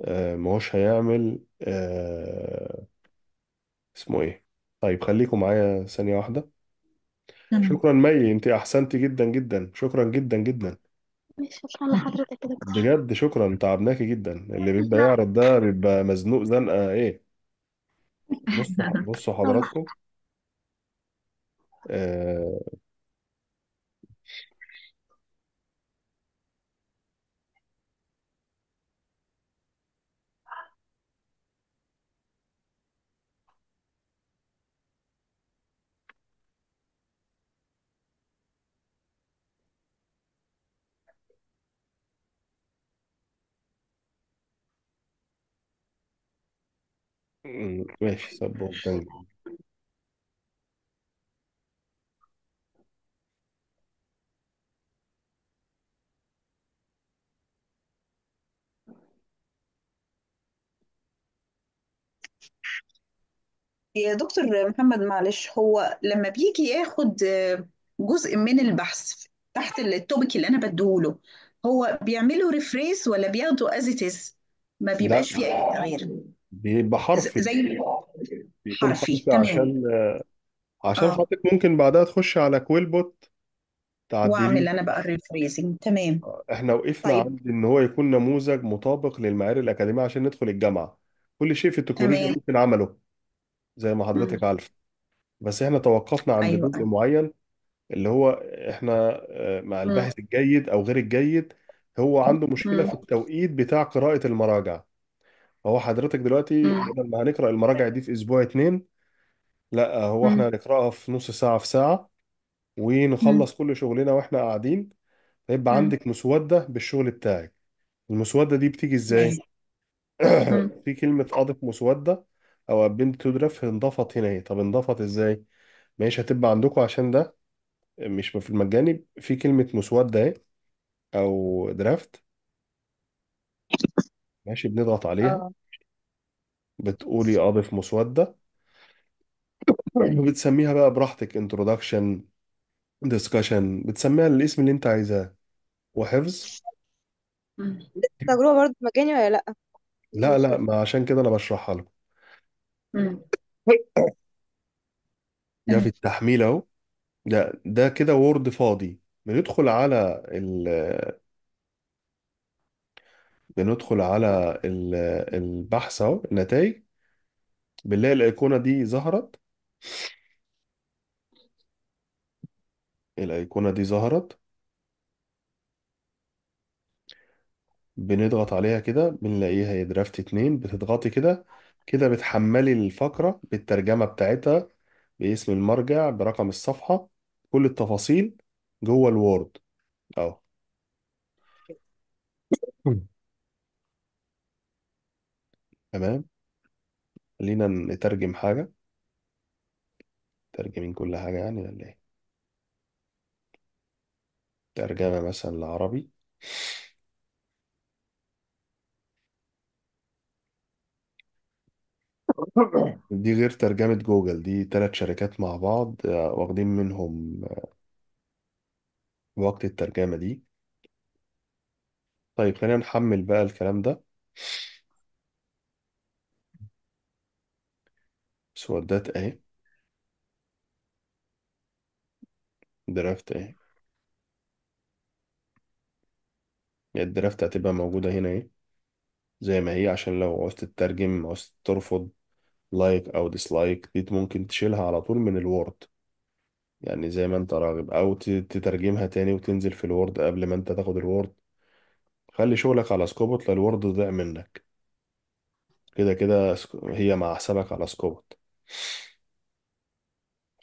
آه، ما هوش هيعمل آه، اسمه ايه طيب خليكم معايا ثانية واحدة تمام شكرا مي انت احسنتي جدا جدا شكرا جدا جدا ماشي شكرا لحضرتك يا دكتور بجد شكرا تعبناكي جدا اللي بيبقى يعرض ده بيبقى مزنوق زنقة ايه بصوا بصوا حضراتكم آه ماشي صب يا دكتور محمد معلش هو لما بيجي ياخد جزء من البحث تحت التوبيك اللي انا بديهوله هو بيعمله ريفريز ولا بياخده از ما لا بيبقاش فيه اي تغيير بيبقى حرفي زي بيكون حرفي حرفي تمام عشان عشان اه حضرتك ممكن بعدها تخش على كويل بوت تعدليه واعمل انا بقى الريفريزنج تمام آه، احنا وقفنا طيب عند ان هو يكون نموذج مطابق للمعايير الاكاديميه عشان ندخل الجامعه كل شيء في التكنولوجيا تمام ممكن عمله زي ما حضرتك عارف بس احنا توقفنا عند ايوه جزء معين اللي هو احنا آه، مع الباحث الجيد او غير الجيد هو عنده مشكله في التوقيت بتاع قراءه المراجع هو حضرتك دلوقتي بدل ما هنقرأ المراجع دي في أسبوع اتنين لا هو احنا هنقرأها في نص ساعة في ساعة ونخلص كل شغلنا واحنا قاعدين هيبقى عندك مسودة بالشغل بتاعك المسودة دي بتيجي ازاي؟ في كلمة أضف مسودة أو append تو دراف انضفت هنا طب انضفت ازاي؟ ماشي هتبقى عندكم عشان ده مش في المجاني في كلمة مسودة اهي أو درافت ماشي بنضغط عليها اه بتقولي اضف مسودة وبتسميها بقى براحتك introduction discussion بتسميها الاسم اللي انت عايزاه وحفظ التجربة برضه مجاني ولا لأ؟ لا لا ما عشان كده انا بشرحها لكم ده في التحميل اهو ده ده كده وورد فاضي بندخل على بندخل على البحث اهو النتائج بنلاقي الأيقونة دي ظهرت الأيقونة دي ظهرت بنضغط عليها كده بنلاقيها هي درافت اتنين بتضغطي كده كده بتحملي الفقرة بالترجمة بتاعتها باسم المرجع برقم الصفحة كل التفاصيل جوه الوورد اهو تمام خلينا نترجم حاجة ترجمين كل حاجة يعني ولا ايه ترجمة مثلا لعربي دي غير ترجمة جوجل دي تلات شركات مع بعض آه، واخدين منهم آه، وقت الترجمة دي طيب خلينا نحمل بقى الكلام ده سوردات اهي درافت اهي يعني الدرافت هتبقى موجودة هنا اهي زي ما هي عشان لو عوزت تترجم عوزت ترفض لايك او ديسلايك دي ممكن تشيلها على طول من الوورد يعني زي ما انت راغب او تترجمها تاني وتنزل في الوورد قبل ما انت تاخد الوورد خلي شغلك على سكوبوت للورد ضيع منك كده كده هي مع حسابك على سكوبوت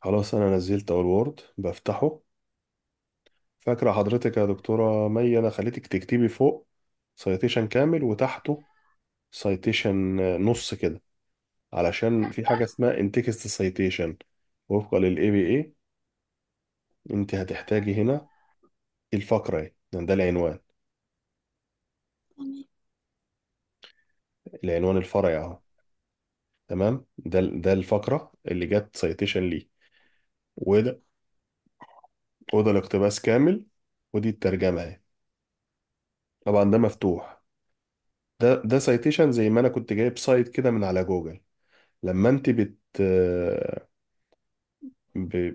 خلاص انا نزلت اول الوورد بفتحه فاكره حضرتك يا دكتوره مي انا خليتك تكتبي فوق سايتيشن كامل وتحته سايتيشن نص كده علشان في حاجه اسمها انتكست سايتيشن وفقا للاي بي اي انت هتحتاجي هنا الفقره ايه يعني ده العنوان العنوان الفرعي اهو تمام ده ده الفقره اللي جت سيتيشن ليه وده وده الاقتباس كامل ودي الترجمه اهي طبعا ده مفتوح ده ده سيتيشن زي ما انا كنت جايب سايت كده من على جوجل لما انت بت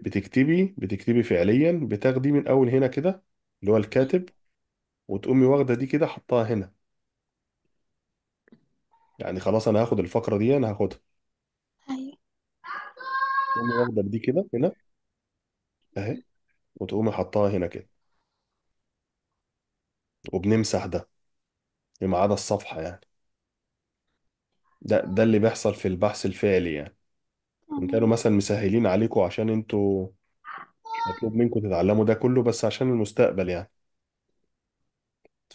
بتكتبي بتكتبي فعليا بتاخدي من اول هنا كده اللي هو الكاتب وتقومي واخده دي كده حطها هنا يعني خلاص انا هاخد الفقره دي انا هاخدها تقومي واخدة دي كده هنا اهي وتقومي حطها هنا كده وبنمسح ده بما عدا الصفحة يعني ده ده اللي بيحصل في البحث الفعلي يعني إن كانوا مثلا مسهلين عليكم عشان انتوا مطلوب منكم تتعلموا ده كله بس عشان المستقبل يعني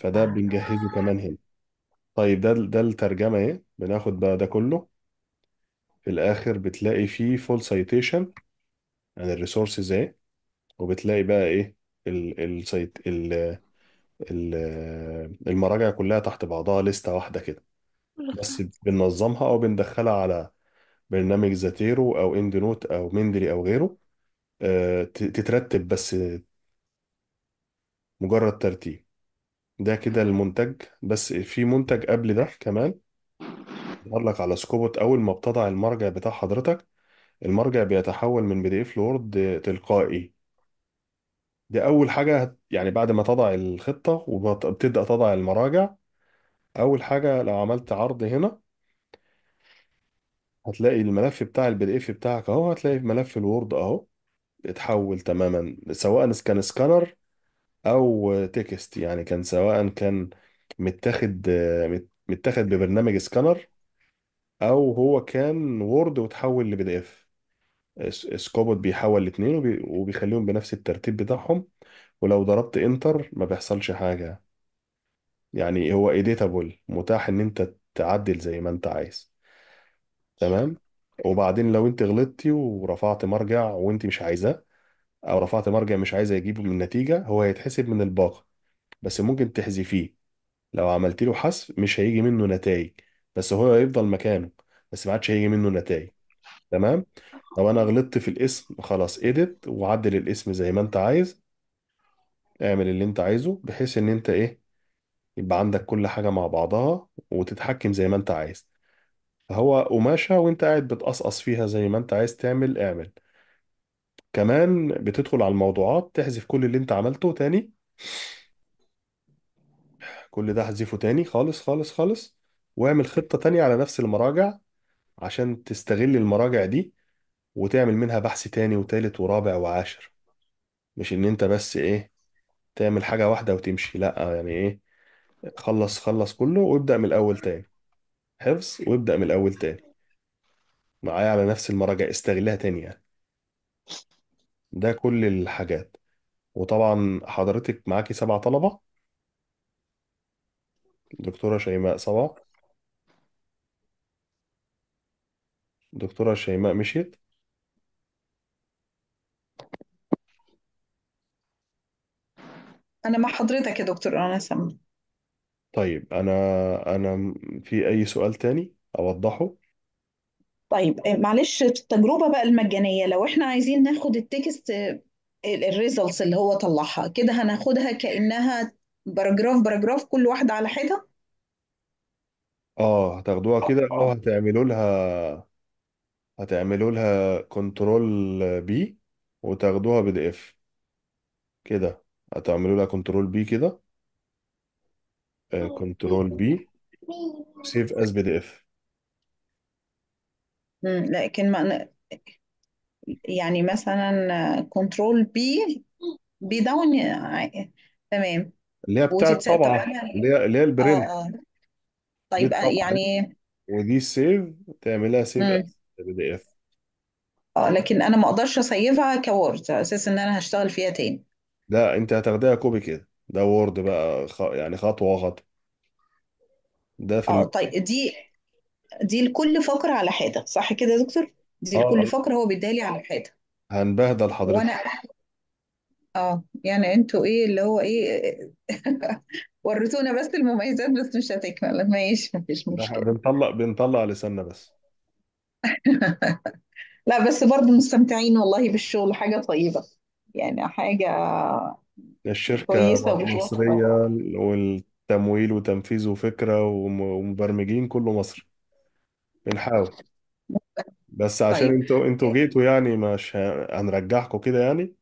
فده بنجهزه كمان هنا طيب ده ده الترجمة ايه بناخد بقى ده كله في الاخر بتلاقي فيه فول سيتيشن عن الريسورسز ازاي وبتلاقي بقى ايه الـ الـ الـ الـ المراجع كلها تحت بعضها لستة واحدة كده بس بننظمها او بندخلها على برنامج زاتيرو او اندنوت او مندري او غيره آه، تترتب بس مجرد ترتيب ده كده المنتج بس في منتج قبل ده كمان أظهر لك على سكوبوت أول ما بتضع المرجع بتاع حضرتك المرجع بيتحول من بي دي إف لوورد تلقائي دي أول حاجة هت- يعني بعد ما تضع الخطة وبتبدأ تضع المراجع أول حاجة لو عملت عرض هنا هتلاقي الملف بتاع البي دي إف بتاعك أهو هتلاقي ملف الوورد أهو اتحول تماما سواء كان سكانر او تكست يعني كان سواء كان متاخد متاخد ببرنامج سكانر او هو كان وورد وتحول لبي دي اف سكوبوت بيحول الاثنين وبيخليهم بنفس الترتيب بتاعهم ولو ضربت انتر ما بيحصلش حاجة يعني هو اديتابل متاح ان انت تعدل زي ما انت عايز تمام وبعدين لو انت غلطتي ورفعت مرجع وانت مش عايزاه او رفعت مرجع مش عايزه يجيبه من النتيجة هو هيتحسب من الباقي بس ممكن تحذفيه لو عملت له حذف مش هيجي منه نتائج بس هو هيفضل مكانه بس ما عادش هيجي منه نتائج تمام لو انا غلطت في الاسم خلاص اديت وعدل الاسم زي ما انت عايز اعمل اللي انت عايزه بحيث ان انت ايه يبقى عندك كل حاجة مع بعضها وتتحكم زي ما انت عايز فهو قماشة وانت قاعد بتقصقص فيها زي ما انت عايز تعمل اعمل كمان بتدخل على الموضوعات تحذف كل اللي انت عملته تاني كل ده حذفه تاني خالص خالص خالص واعمل خطة تانية على نفس المراجع عشان تستغل المراجع دي وتعمل منها بحث تاني وتالت ورابع وعاشر مش ان انت بس ايه تعمل حاجة واحدة وتمشي لا يعني ايه خلص خلص كله وابدأ من الاول تاني حفظ وابدأ من الاول تاني معايا على نفس المراجع استغلها تاني يعني ده كل الحاجات وطبعا حضرتك معاكي سبع طلبة دكتورة شيماء سبع دكتورة شيماء مشيت أنا مع حضرتك يا دكتور أنا سامع طيب أنا أنا في أي سؤال تاني أوضحه طيب آه، معلش التجربة بقى المجانية لو احنا عايزين ناخد التكست الريزلتس اللي هو طلعها كده هناخدها كأنها باراجراف باراجراف كل واحدة على حدة آه هتاخدوها كده آه، آه. أو هتعملوا لها هتعملوا لها كنترول بي وتاخدوها بي دي اف كده هتعملوا لها كنترول بي كده كنترول بي سيف اس بي دي اف لكن ما يعني مثلا كنترول بي بي داون تمام اللي هي بتاعت طبعة وتتبعها اللي هي اللي هي اه البرنت اه دي طيب الطبعة آه، يعني ودي السيف تعملها سيف مم. بي دي اف اه لكن انا ما اقدرش اسيفها كوورد على اساس ان انا هشتغل فيها تاني لا انت هتاخديها كوبي كده ده وورد بقى خ... يعني خطوه خطوه ده في اه طيب دي دي لكل فقرة على حدة صح كده يا دكتور دي آه. لكل فقرة هو بيدالي على حدة هنبهدل حضرتك اه يعني انتوا ايه اللي هو ايه ورتونا بس المميزات بس مش هتكمل ماشي مفيش ده احنا مشكلة بنطلع لساننا بس لا بس برضه مستمتعين والله بالشغل حاجة طيبة يعني حاجة الشركة كويسة وبتوفر مصرية والتمويل وتنفيذ وفكرة ومبرمجين كله مصري بنحاول بس عشان طيب انتوا انتوا جيتوا يعني مش هنرجعكم كده يعني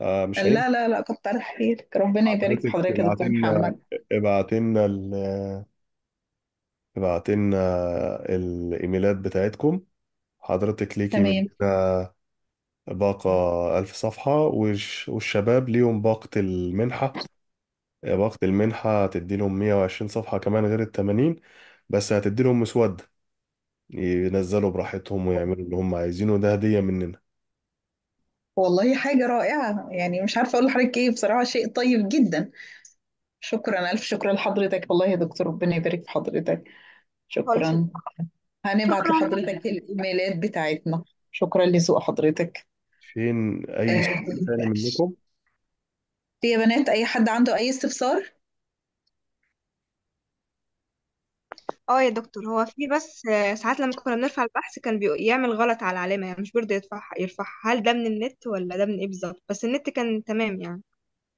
آه مش هينفع لا لا لا كتر خيرك ربنا يبارك في حضرتك حضرتك يا دكتور ابعتلنا محمد ابعتلنا لنا آه، الإيميلات بتاعتكم حضرتك ليكي تمام مننا باقة ألف صفحة والشباب ليهم باقة المنحة آه، باقة المنحة هتدي لهم 120 صفحة كمان غير ال 80 بس هتدي لهم مسودة ينزلوا براحتهم ويعملوا اللي هم عايزينه ده هدية مننا والله حاجة رائعة يعني مش عارفة أقول لحضرتك إيه بصراحة شيء طيب جدا شكرا ألف شكرا لحضرتك والله يا دكتور ربنا يبارك في حضرتك شكرا هنبعت شكرا لحضرتك الإيميلات بتاعتنا شكرا لذوق حضرتك فين أي سؤال آه، تاني منكم؟ يا بنات أي حد عنده أي استفسار؟ اه يا دكتور هو في بس آه، ساعات لما كنا بنرفع البحث كان بيعمل غلط على العلامة يعني مش بيرضى يرفع يرفعها هل ده من النت ولا ده من ايه بالظبط بس النت كان تمام يعني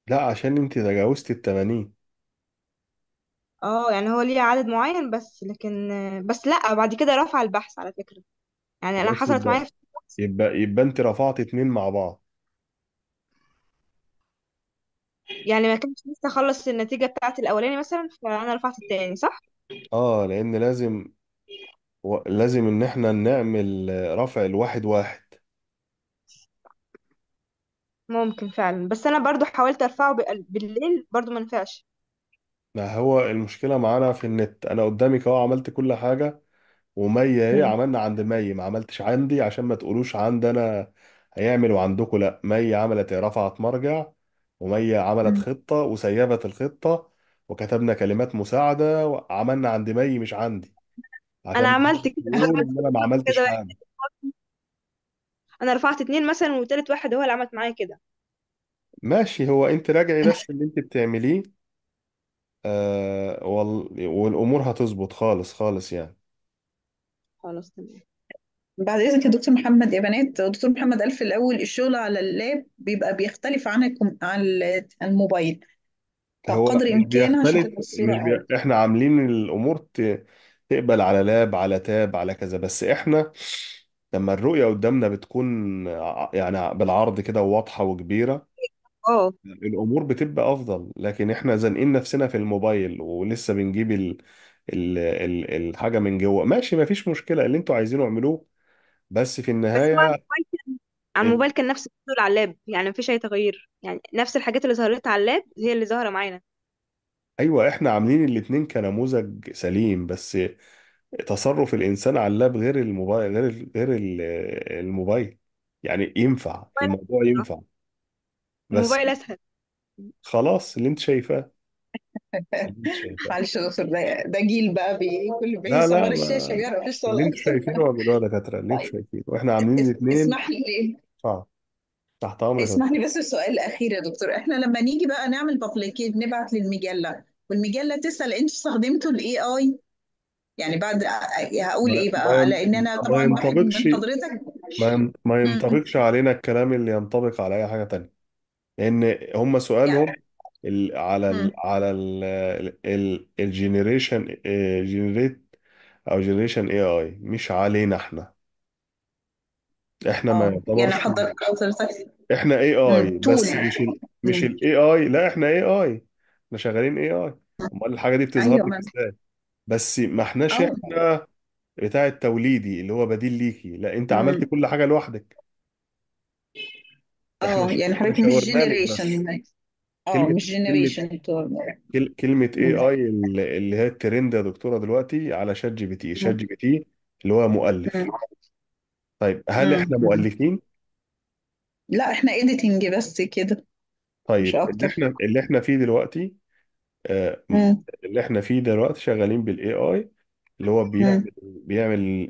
لا عشان انت تجاوزت التمانين اه يعني هو ليه عدد معين بس لكن بس لا بعد كده رفع البحث على فكرة يعني انا خلاص حصلت معايا يبقى في البحث يبقى يبقى انت رفعت اتنين مع بعض يعني ما كانش لسه خلص النتيجة بتاعت الاولاني مثلا فانا رفعت التاني صح اه لان لازم و... لازم ان احنا نعمل رفع الواحد واحد ممكن فعلا بس انا برضو حاولت ارفعه بالليل برضو ما نفعش ما هو المشكلة معانا في النت أنا قدامك أهو عملت كل حاجة ومية أهي عملنا عند مي ما عملتش عندي عشان ما تقولوش عند أنا هيعمل وعندكم لأ مي عملت رفعت مرجع ومية عملت خطة وسيبت الخطة وكتبنا كلمات مساعدة وعملنا عند مي مش عندي انا عملت كده يقول عملت إن أنا ما عملتش كده حاجة انا رفعت اتنين مثلا وتالت واحد هو اللي عملت معايا كده ماشي هو انت راجعي بس اللي انت بتعمليه آه وال... والامور هتظبط خالص خالص يعني خلاص تمام بعد إذنك يا دكتور محمد يا بنات دكتور محمد قال في الأول الشغل على اللاب بيبقى بيختلف عن على عن الموبايل هو فقدر مش الامكان عشان بيختلف تبقى الصورة مش بي... احنا عاملين الامور ت... تقبل على لاب على تاب على كذا بس احنا لما الرؤية قدامنا بتكون يعني بالعرض كده وواضحة وكبيرة اه الأمور بتبقى أفضل لكن إحنا زانقين نفسنا في الموبايل ولسه بنجيب الـ الـ الـ الحاجة من جوه ماشي مفيش مشكلة اللي أنتوا عايزينه اعملوه بس في بس النهاية الموبايل كان على الموبايل كان نفس الدول على اللاب يعني مفيش اي تغيير يعني نفس الحاجات اللي ظهرت على اللاب هي اللي ظاهرة معانا أيوة إحنا عاملين الاتنين كنموذج سليم بس تصرف الانسان على اللاب غير الموبايل غير غير الموبايل يعني ينفع الموضوع ينفع بس الموبايل اسهل خلاص اللي انت شايفاه اللي انت شايفاه معلش يا دكتور ده ده جيل بقى بي... كل لا لا بيصور الشاشه ما بيعرف مفيش اللي انت انتوا شايفينه اعملوه يا دكاترة اللي انتوا طيب شايفينه واحنا عاملين اس... الاثنين اسمح لي اه تحت امرك يا اسمح دكتور. لي بس السؤال الاخير يا دكتور احنا لما نيجي بقى نعمل بابليكيت نبعت للمجله والمجله تسال انتوا استخدمتوا الاي اي يعني بعد هقول ايه بقى لان انا ما طبعا بحب ينطبقش من حضرتك ما ما امم ينطبقش علينا الكلام اللي ينطبق على أي حاجة تانية لأن هم يعني سؤالهم ال- على ال امم على ال الجنريشن جنريت آه، أو جنريشن اي اي مش علينا احنا احنا ما اه يعني يعتبرش حضر حضرتك احنا اي امم اي طول بس مش ال مش الاي اي لا احنا اي اي احنا شغالين اي اي امال الحاجه دي بتظهر ايوه لك ما ازاي بس ما احناش اه احنا بتاع التوليدي اللي هو بديل ليكي لا انت عملت كل حاجة لوحدك احنا اه يعني احنا حضرتك مش شاورنا لك بس جنريشن اه كلمة مش كلمة جنريشن كلمة اي اي اللي هي الترند يا دكتورة دلوقتي على شات جي بي تي شات جي بي تي اللي هو مؤلف طيب هل احنا مؤلفين لا احنا editing بس كده مش طيب اللي اكتر احنا اللي احنا فيه دلوقتي آه، مم. اللي احنا فيه دلوقتي شغالين بالاي اي اللي هو بيعمل مم. بيعمل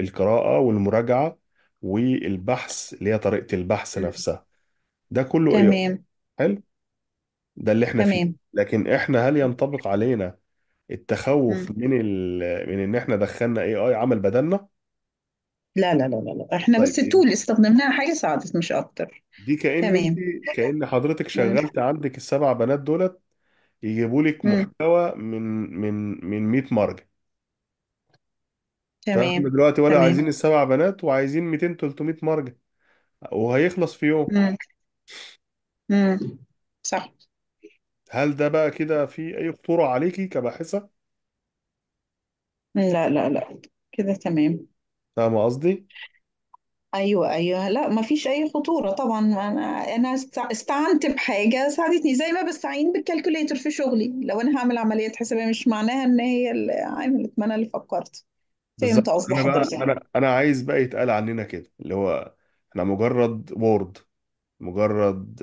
القراءة والمراجعة والبحث اللي هي طريقة البحث نفسها ده كله اي اي تمام حلو ده اللي احنا فيه تمام لكن احنا هل ينطبق علينا التخوف مم. من ال... من ان احنا دخلنا اي اي عمل بدلنا لا لا لا لا لا احنا طيب، بس طيب إيه؟ التول استخدمناها حاجة ساعدت مش اكتر دي كأن انت كأن حضرتك شغلت عندك السبع بنات دولت يجيبوا لك محتوى من من من 100 مرجع فاحنا دلوقتي ولا تمام عايزين السبع بنات وعايزين 200 300 مرجع وهيخلص في يوم امم امم صح هل ده بقى كده في اي خطورة عليكي كباحثة لا لا لا كده تمام فاهمة قصدي أيوه، أيوه، لأ ما فيش أي خطورة طبعًا، أنا أنا استعنت بحاجة ساعدتني، زي ما بستعين بالكالكوليتر في شغلي، لو أنا هعمل عملية حسابية مش معناها إن هي اللي عملت، ما أنا اللي فكّرت. فهمت بالظبط قصد أنا بقى حضرتك. أنا أنا عايز بقى يتقال عننا كده، اللي هو إحنا مجرد وورد مجرد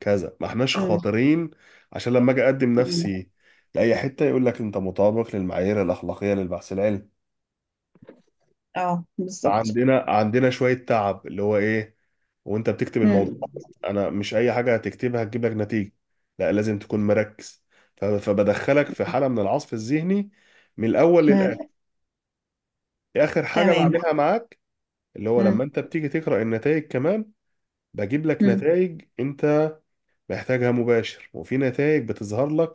كذا، ما إحناش خاطرين عشان لما آجي أقدّم نفسي لأي حتة يقول لك أنت مطابق للمعايير الأخلاقية للبحث العلمي. اه بالظبط عندنا عندنا شوية تعب اللي هو ايه وانت بتكتب الموضوع انا مش اي حاجة هتكتبها هتجيب لك نتيجة لا لازم تكون مركز فبدخلك في حالة من العصف الذهني من الاول للاخر اخر حاجة تمام بعملها معاك اللي هو لما انت بتيجي تقرأ النتائج كمان بجيب لك نتائج انت محتاجها مباشر وفي نتائج بتظهر لك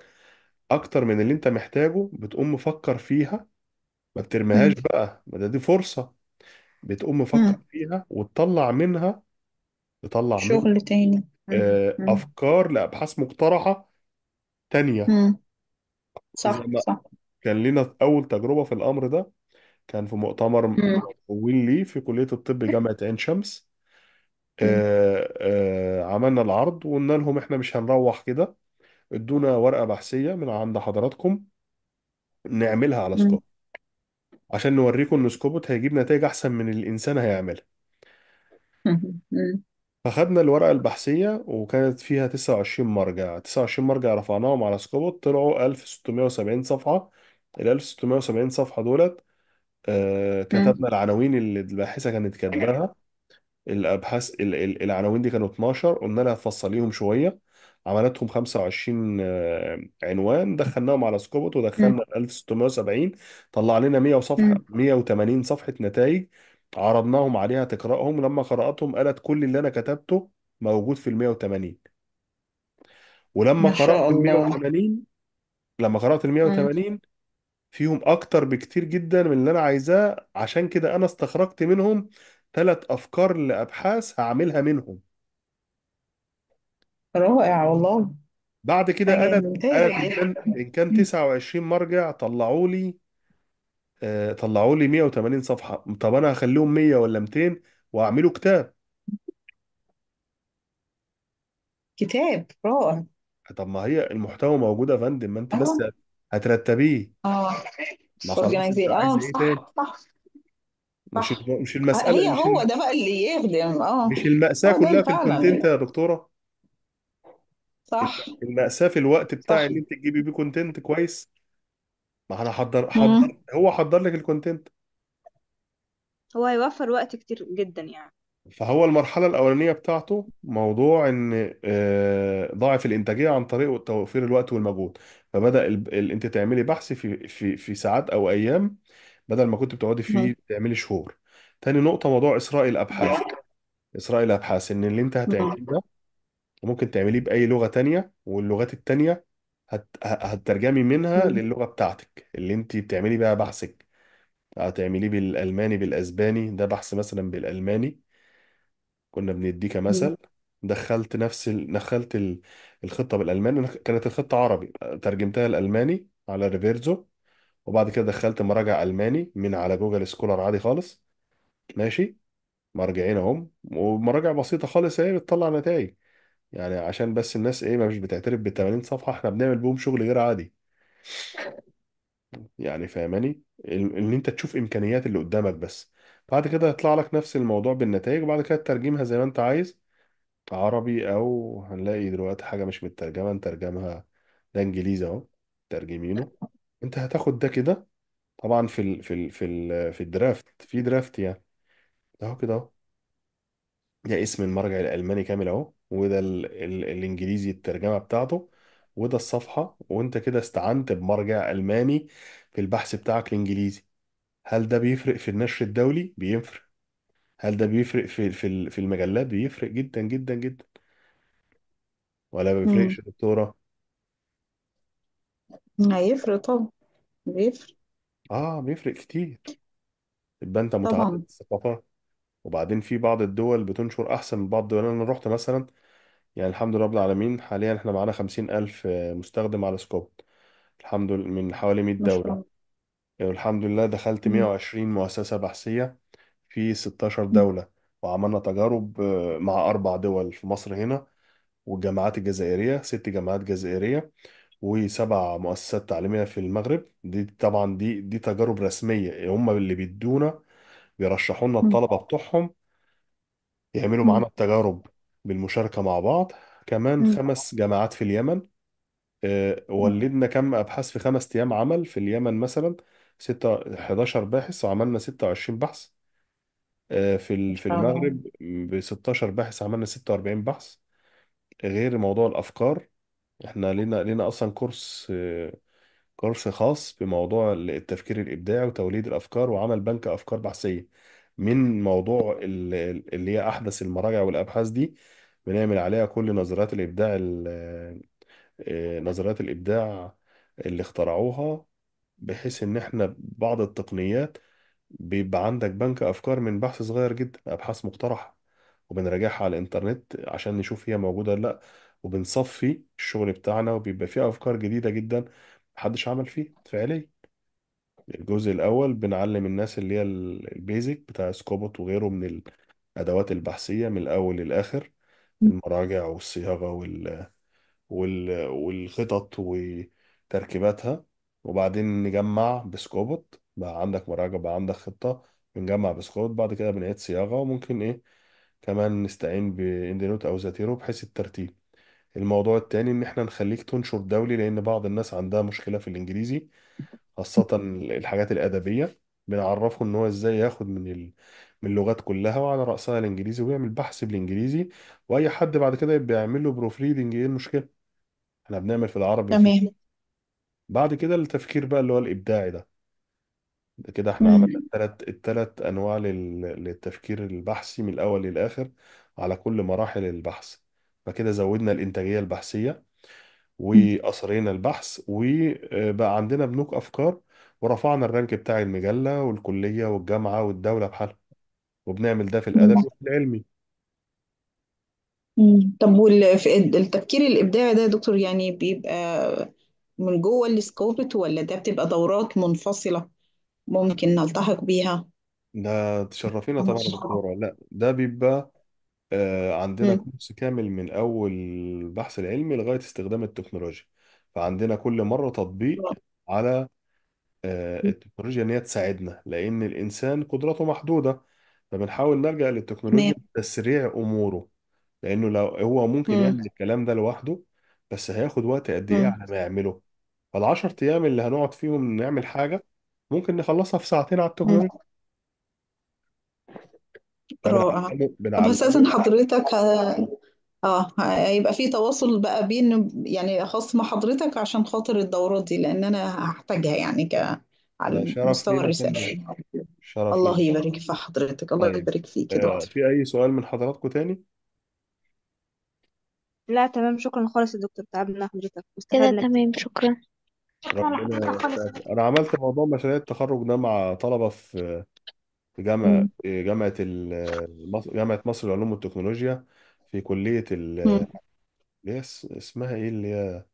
اكتر من اللي انت محتاجه بتقوم مفكر فيها ما بترميهاش بقى ما ده دي فرصة بتقوم مفكر فيها وتطلع منها تطلع منها شغل تاني آه، أفكار لأبحاث مقترحة تانية صح زي صح ما صح كان لنا أول تجربة في الأمر ده كان في مؤتمر مقوين لي في كلية الطب جامعة عين شمس آه، آه، عملنا العرض وقلنا لهم إحنا مش هنروح كده ادونا ورقة بحثية من عند حضراتكم نعملها على سكوب عشان نوريكم ان سكوبوت هيجيب نتائج احسن من الانسان هيعملها فخدنا الورقة البحثية وكانت فيها 29 مرجع 29 مرجع رفعناهم على سكوبوت طلعوا 1670 صفحة ال 1670 صفحة دولت آه كتبنا العناوين اللي الباحثة كانت كاتباها الأبحاث العناوين دي كانوا 12 قلنا لها فصليهم شوية عملتهم 25 آه، عنوان دخلناهم على سكوبوت ودخلنا ال 1670 طلع لنا 100 صفحة 180 صفحة نتائج عرضناهم عليها تقرأهم لما قرأتهم قالت كل اللي أنا كتبته موجود في ال 180 ولما ما قرأت ال الله 180 لما قرأت ال مم. 180 فيهم اكتر بكتير جدا من اللي انا عايزاه عشان كده انا استخرجت منهم ثلاث افكار لابحاث هعملها منهم رائع والله بعد كده حاجة انا ممتازة قلب يعني. ان يعني كان ان كان 29 مرجع طلعوا لي آه، طلعوا لي 180 صفحه طب انا هخليهم 100 ولا 200 واعمله كتاب كتاب رائع طب ما هي المحتوى موجود يا فندم ما انت بس هترتبيه اه ما خلاص انت اه عايز ايه تاني صح صح مش صح مش المساله هي مش هو ده بقى اللي يخدم اه مش المأساة آه، كلها في فعلا الكونتنت يا دكتوره صح المأساة في الوقت بتاع صح ان انت تجيبي بيه كونتنت كويس ما انا حضر حضر هو حضر لك الكونتنت هو هيوفر وقت كتير جدا يعني فهو المرحلة الأولانية بتاعته موضوع إن آه، ضاعف الإنتاجية عن طريق توفير الوقت والمجهود فبدأ ال... ال... أنت تعملي بحث في في في ساعات أو أيام بدل ما كنت بتقعدي فيه تعملي شهور تاني نقطة موضوع إسراء الأبحاث إسراء الأبحاث إن اللي أنت مم. هتعمليه ده وممكن تعمليه بأي لغة تانية واللغات التانية هت... هترجمي منها للغة بتاعتك اللي انت بتعملي بيها بحثك هتعمليه آه، بالألماني بالأسباني ده بحث مثلا بالألماني كنا بنديه كمثل دخلت نفس ال... دخلت ال... الخطة بالألماني كانت الخطة عربي ترجمتها الألماني على ريفيرزو وبعد كده دخلت مراجع ألماني من على جوجل سكولر عادي خالص ماشي مرجعين اهم ومراجع بسيطة خالص اهي بتطلع نتائج يعني عشان بس الناس ايه ما مش بتعترف بالتمانين صفحة احنا بنعمل بهم شغل غير عادي يعني فاهماني ان انت تشوف امكانيات اللي قدامك بس بعد كده هيطلع لك نفس الموضوع بالنتائج وبعد كده ترجمها زي ما انت عايز عربي او هنلاقي دلوقتي حاجة مش مترجمة نترجمها ده انجليزي اهو ترجمينه انت هتاخد ده كده طبعا في الـ في الـ في الـ في الدرافت في درافت يعني اهو كده اهو ده اسم المرجع الالماني كامل اهو وده ال ال الانجليزي الترجمة بتاعته وده الصفحة وانت كده استعنت بمرجع ألماني في البحث بتاعك الانجليزي هل ده بيفرق في النشر الدولي؟ بيفرق هل ده بيفرق في في ال- في المجلات؟ بيفرق جدا جدا جدا ولا ما بيفرقش يا دكتورة؟ هيفرق طبعا بيفرق اه بيفرق كتير يبقى انت متعدد طبعا الثقافات وبعدين في بعض الدول بتنشر احسن من بعض الدول انا رحت مثلا يعني الحمد لله رب العالمين حاليا احنا معانا خمسين ألف آه، مستخدم على سكوب الحمد لله من حوالي مية ما شاء دولة الله والحمد لله دخلت مية وعشرين مؤسسة بحثية في ستاشر دولة وعملنا تجارب آه، مع أربع دول في مصر هنا والجامعات الجزائرية ست جامعات جزائرية وسبع مؤسسات تعليمية في المغرب دي طبعا دي دي تجارب رسمية هم اللي بيدونا بيرشحوا لنا الطلبة بتوعهم يعملوا معانا التجارب بالمشاركة مع بعض كمان خمس جامعات في اليمن آه، ولدنا كم أبحاث في خمس أيام عمل في اليمن مثلا ستة 11 باحث وعملنا 26 بحث آه، في في الله المغرب ب 16 باحث عملنا 46 بحث غير موضوع الأفكار احنا لينا لينا أصلا كورس آه، كورس خاص بموضوع التفكير الإبداعي وتوليد الأفكار وعمل بنك أفكار بحثية من موضوع اللي هي احدث المراجع والابحاث دي بنعمل عليها كل نظريات الابداع ال- آه، نظريات الابداع اللي اخترعوها بحيث ان احنا بعض التقنيات بيبقى عندك بنك افكار من بحث صغير جدا ابحاث مقترحه وبنراجعها على الانترنت عشان نشوف هي موجوده ولا لا وبنصفي الشغل بتاعنا وبيبقى فيه افكار جديده جدا محدش عمل فيه فعليا الجزء الأول بنعلم الناس اللي هي البيزك بتاع سكوبوت وغيره من الأدوات البحثية من الأول للآخر المراجع والصياغة وال... وال... والخطط وتركيباتها وبعدين نجمع بسكوبوت بقى عندك مراجع بقى عندك خطة بنجمع بسكوبوت بعد كده بنعيد صياغة وممكن إيه كمان نستعين بإندينوت أو زاتيرو بحيث الترتيب الموضوع التاني ان احنا نخليك تنشر دولي لان بعض الناس عندها مشكلة في الانجليزي خاصة الحاجات الادبية بنعرفه ان هو ازاي ياخد من ال... من اللغات كلها وعلى رأسها الانجليزي ويعمل بحث بالانجليزي واي حد بعد كده يبقى يعمل له بروف ريدنج ايه المشكلة احنا بنعمل في العربي في تمام بعد كده التفكير بقى اللي هو الابداعي ده كده احنا عملنا مم. التلات التلات انواع لل... للتفكير البحثي من الاول للاخر على كل مراحل البحث فكده زودنا الإنتاجية البحثية وأثرينا البحث وبقى عندنا بنوك أفكار ورفعنا الرانك بتاع المجلة والكلية والجامعة والدولة بحالها وبنعمل ده في الأدبي وفي العلمي طب والتفكير الإبداعي ده يا دكتور يعني بيبقى من جوه السكوبت ولا ده بتبقى دورات منفصلة ممكن نلتحق بيها؟ ده تشرفينا طبعا يا دكتورة لا ده بيبقى آه، عندنا كورس كامل من أول البحث العلمي لغاية استخدام التكنولوجيا فعندنا كل مرة تطبيق على آه، التكنولوجيا إن هي تساعدنا لأن الإنسان قدراته محدودة فبنحاول نلجأ للتكنولوجيا لتسريع أموره لأنه لو هو ممكن يعمل الكلام ده لوحده بس هياخد وقت قد إيه على ما يعمله فالعشر أيام اللي هنقعد فيهم نعمل حاجة ممكن نخلصها في ساعتين على التكنولوجيا رائع فبنعلمه طب أساسا حضرتك اه هيبقى في تواصل بقى بين يعني خاص مع حضرتك عشان خاطر الدورات دي لأن أنا هحتاجها يعني ك ده على شرف مستوى لينا الرسالة الرسالة شرف لينا الله يبارك في حضرتك الله طيب يبارك فيك يا آه، دكتور في أي سؤال من حضراتكم تاني؟ لا تمام شكرا خالص يا دكتور تعبنا حضرتك كده واستفدنا كتير تمام شكرا شكرا ربنا حضرتك خالص يا دكتور أنا عملت موضوع مشاريع التخرج ده مع طلبة في في جامعة جامعة ال- جامعة مصر للعلوم والتكنولوجيا في كلية ال اسمها ايه اللي هي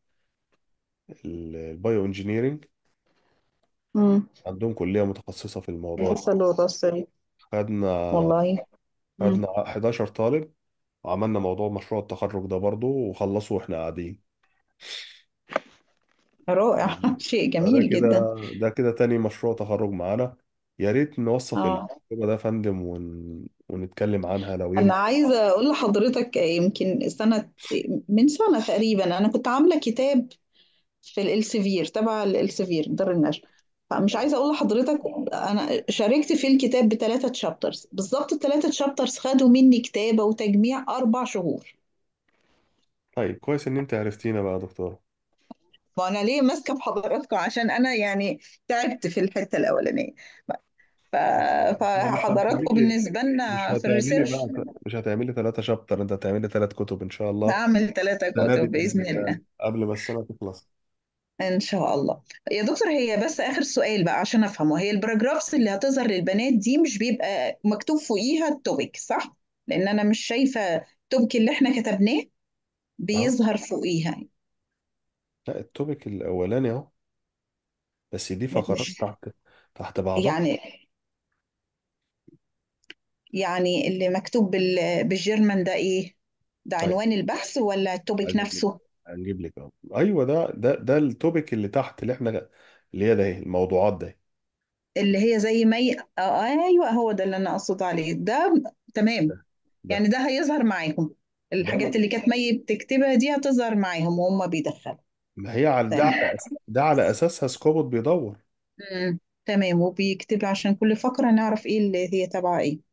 البايو انجينيرينج عندهم كلية متخصصة في الموضوع ده الحصة الوراثية خدنا والله خدنا 11 طالب وعملنا موضوع مشروع التخرج ده برضو وخلصوا واحنا قاعدين رائع شيء ده جميل جدا كده ده كده تاني مشروع تخرج معانا يا ريت نوثق اه ده يا فندم ون... ونتكلم عنها لو انا ينفع عايزه اقول لحضرتك آه، يمكن سنه من سنه تقريبا انا كنت عامله كتاب في الالسفير تبع الالسفير دار النشر فمش عايزه اقول لحضرتك انا شاركت في الكتاب بثلاثه تشابترز بالظبط الثلاثه تشابترز خدوا مني كتابه وتجميع اربع شهور طيب كويس إن أنت عرفتينا بقى يا دكتورة ما انا ليه ماسكه بحضراتكم عشان انا يعني تعبت في الحته الاولانيه فحضراتكم بالنسبة لنا مش في هتعملي الريسيرش بقى مش هتعملي ثلاثة شابتر انت هتعملي ثلاث كتب ان شاء الله نعمل ثلاثة السنة دي كتب بإذن الله قبل ما السنة تخلص إن شاء الله يا دكتور هي بس آخر سؤال بقى عشان أفهمه هي الباراجرافز اللي هتظهر للبنات دي مش بيبقى مكتوب فوقيها التوبيك صح؟ لأن أنا مش شايفة التوبيك اللي إحنا كتبناه اه بيظهر فوقيها لا التوبيك الاولاني اهو بس دي فقرات تحت تحت بعضها يعني يعني اللي مكتوب بال- بالجيرمان ده ايه ده طيب عنوان البحث ولا التوبيك هنجيب لك نفسه هنجيب لك ايوه ده ده ده التوبيك اللي تحت اللي احنا اللي هي ده الموضوعات ده اللي هي زي مي آه ايوه هو ده اللي انا اقصد عليه ده تمام ده يعني ده هيظهر معاهم الحاجات اللي كانت مي بتكتبها دي هتظهر معاهم وهم بيدخلوا ما هي على ده تمام على أس- ده على اساسها سكوبوت بيدور تمام وبيكتب عشان كل فقرة نعرف ايه اللي هي تبع ايه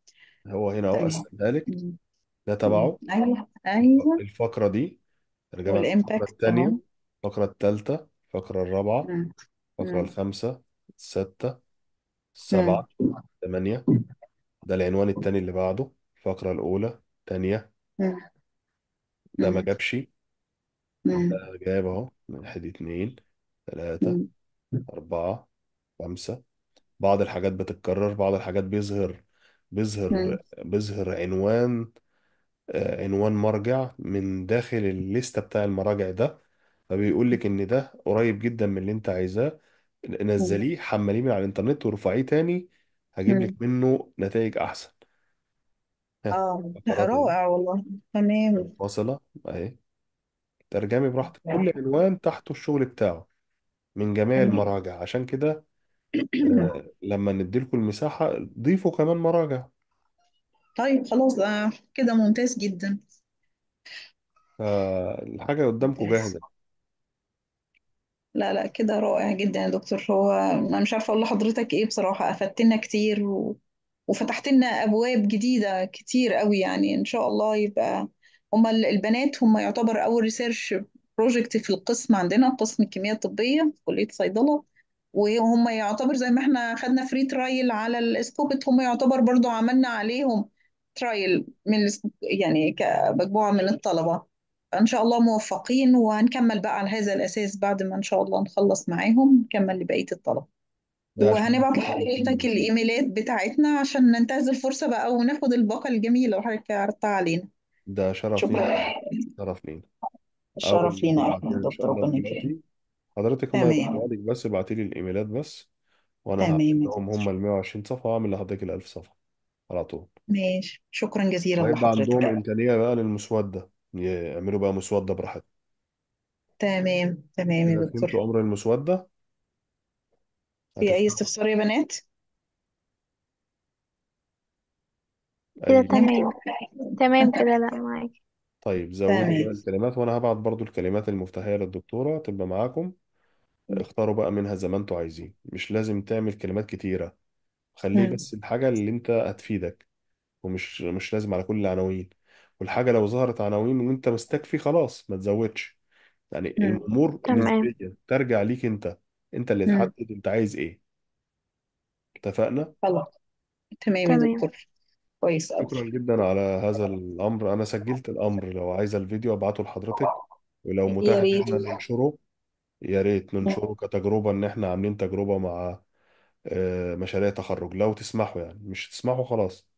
هو هنا اهو تمام أيوه. ذلك ده تبعه ايوه ايوه الفقرة دي رجعنا الفقرة والامباكت التانية الفقرة التالتة الفقرة الرابعة الفقرة الخامسة الستة السبعة الثمانية ده العنوان التاني اللي بعده الفقرة الأولى الثانيه ده ما جابش ده جاب اهو واحد اتنين تلاتة أربعة خمسة بعض الحاجات بتتكرر بعض الحاجات بيظهر بيظهر بيظهر عنوان آه، عنوان مرجع من داخل الليستة بتاع المراجع ده فبيقول لك ان ده قريب جدا من اللي انت عايزاه نزليه حمليه من على الانترنت وارفعيه تاني هجيب لك منه نتائج احسن ها اه فقرات رائع والله تمام منفصلة اهي ترجمي براحتك كل آه. عنوان تحته الشغل بتاعه من جميع المراجع عشان كده آه، لما لما لكم المساحة ضيفوا كمان مراجع طيب خلاص كده ممتاز جدا فالحاجة قدامكم جاهزة لا لا كده رائع جدا يا دكتور هو انا مش عارفه اقول لحضرتك ايه بصراحه افدتنا كتير و... وفتحت لنا ابواب جديده كتير قوي يعني ان شاء الله يبقى هما البنات هما يعتبر اول ريسيرش بروجكت في القسم عندنا قسم الكيمياء الطبيه في كليه الصيدله وهم يعتبر زي ما احنا خدنا فري ترايل على السكوبت هم يعتبر برضو عملنا عليهم ترايل من يعني كمجموعة من الطلبة فإن شاء الله موفقين وهنكمل بقى على هذا الأساس بعد ما إن شاء الله نخلص معاهم نكمل لبقية الطلبة وهنبعت لحضرتك الإيميلات بتاعتنا عشان ننتهز الفرصة بقى وناخد الباقة الجميلة اللي حضرتك عرضتها علينا ده شرف لينا شرف لينا الشرف لينا إحنا يا دكتور ربنا يكرمك حضرتك هم تمام يبعتوها لك بس ابعتي لي الايميلات بس وانا تمام هعمل هعملهم هم ال 120 صفحه واعمل لحضرتك ال 1000 صفحه على طول ماشي شكرا جزيلا وهيبقى عندهم امكانيه بقى للمسوده يعملوا بقى مسوده براحتهم تمام تمام يا دكتور فهمتوا دكتور امر المسوده في أي هتفهم استفسار يا بنات كده اي تمام تمام كده لا معاك طيب زودي بقى تمام الكلمات وانا هبعت برضو الكلمات المفتاحيه للدكتوره تبقى معاكم اختاروا بقى منها زي ما انتوا عايزين مش لازم تعمل كلمات كتيرة خليه بس الحاجة اللي انت هتفيدك ومش مش لازم على كل العناوين والحاجة لو ظهرت عناوين وانت مستكفي خلاص ما تزودش يعني الأمور تمام نسبية ترجع ليك انت انت اللي تحدد انت عايز ايه اتفقنا خلاص تمام يا تمام دكتور كويس قوي شكرا جدا على هذا الأمر أنا سجلت الأمر لو عايزة الفيديو أبعته لحضرتك ولو يا متاح إن ريت ننشره يا ريت ننشره اه. كتجربة إن إحنا عاملين تجربة مع آه، مشاريع تخرج لو تسمحوا يعني مش تسمحوا خلاص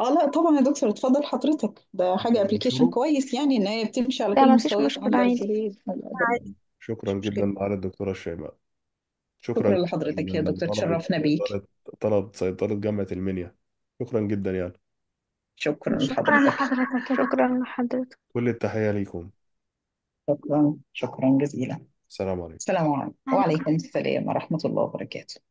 اه لا طبعا يا دكتور اتفضل حضرتك ده حاجة ابلكيشن ننشره كويس يعني ان هي بتمشي على لا كل ما فيش المستويات مشكلة عندي عادي عادي. شكرا مش جدا مشكلة معالي الدكتورة شيماء شكرا شكرا جدا لحضرتك يا دكتور طلبة تشرفنا بيك سيطرة طلب سيطرة جامعة المنيا شكرا جدا يعني شكرا شكرا لحضرتك لحضرتك شكرا لحضرتك كل التحية ليكم شكرا شكرا جزيلا السلام عليكم السلام عليكم وعليكم السلام ورحمة الله وبركاته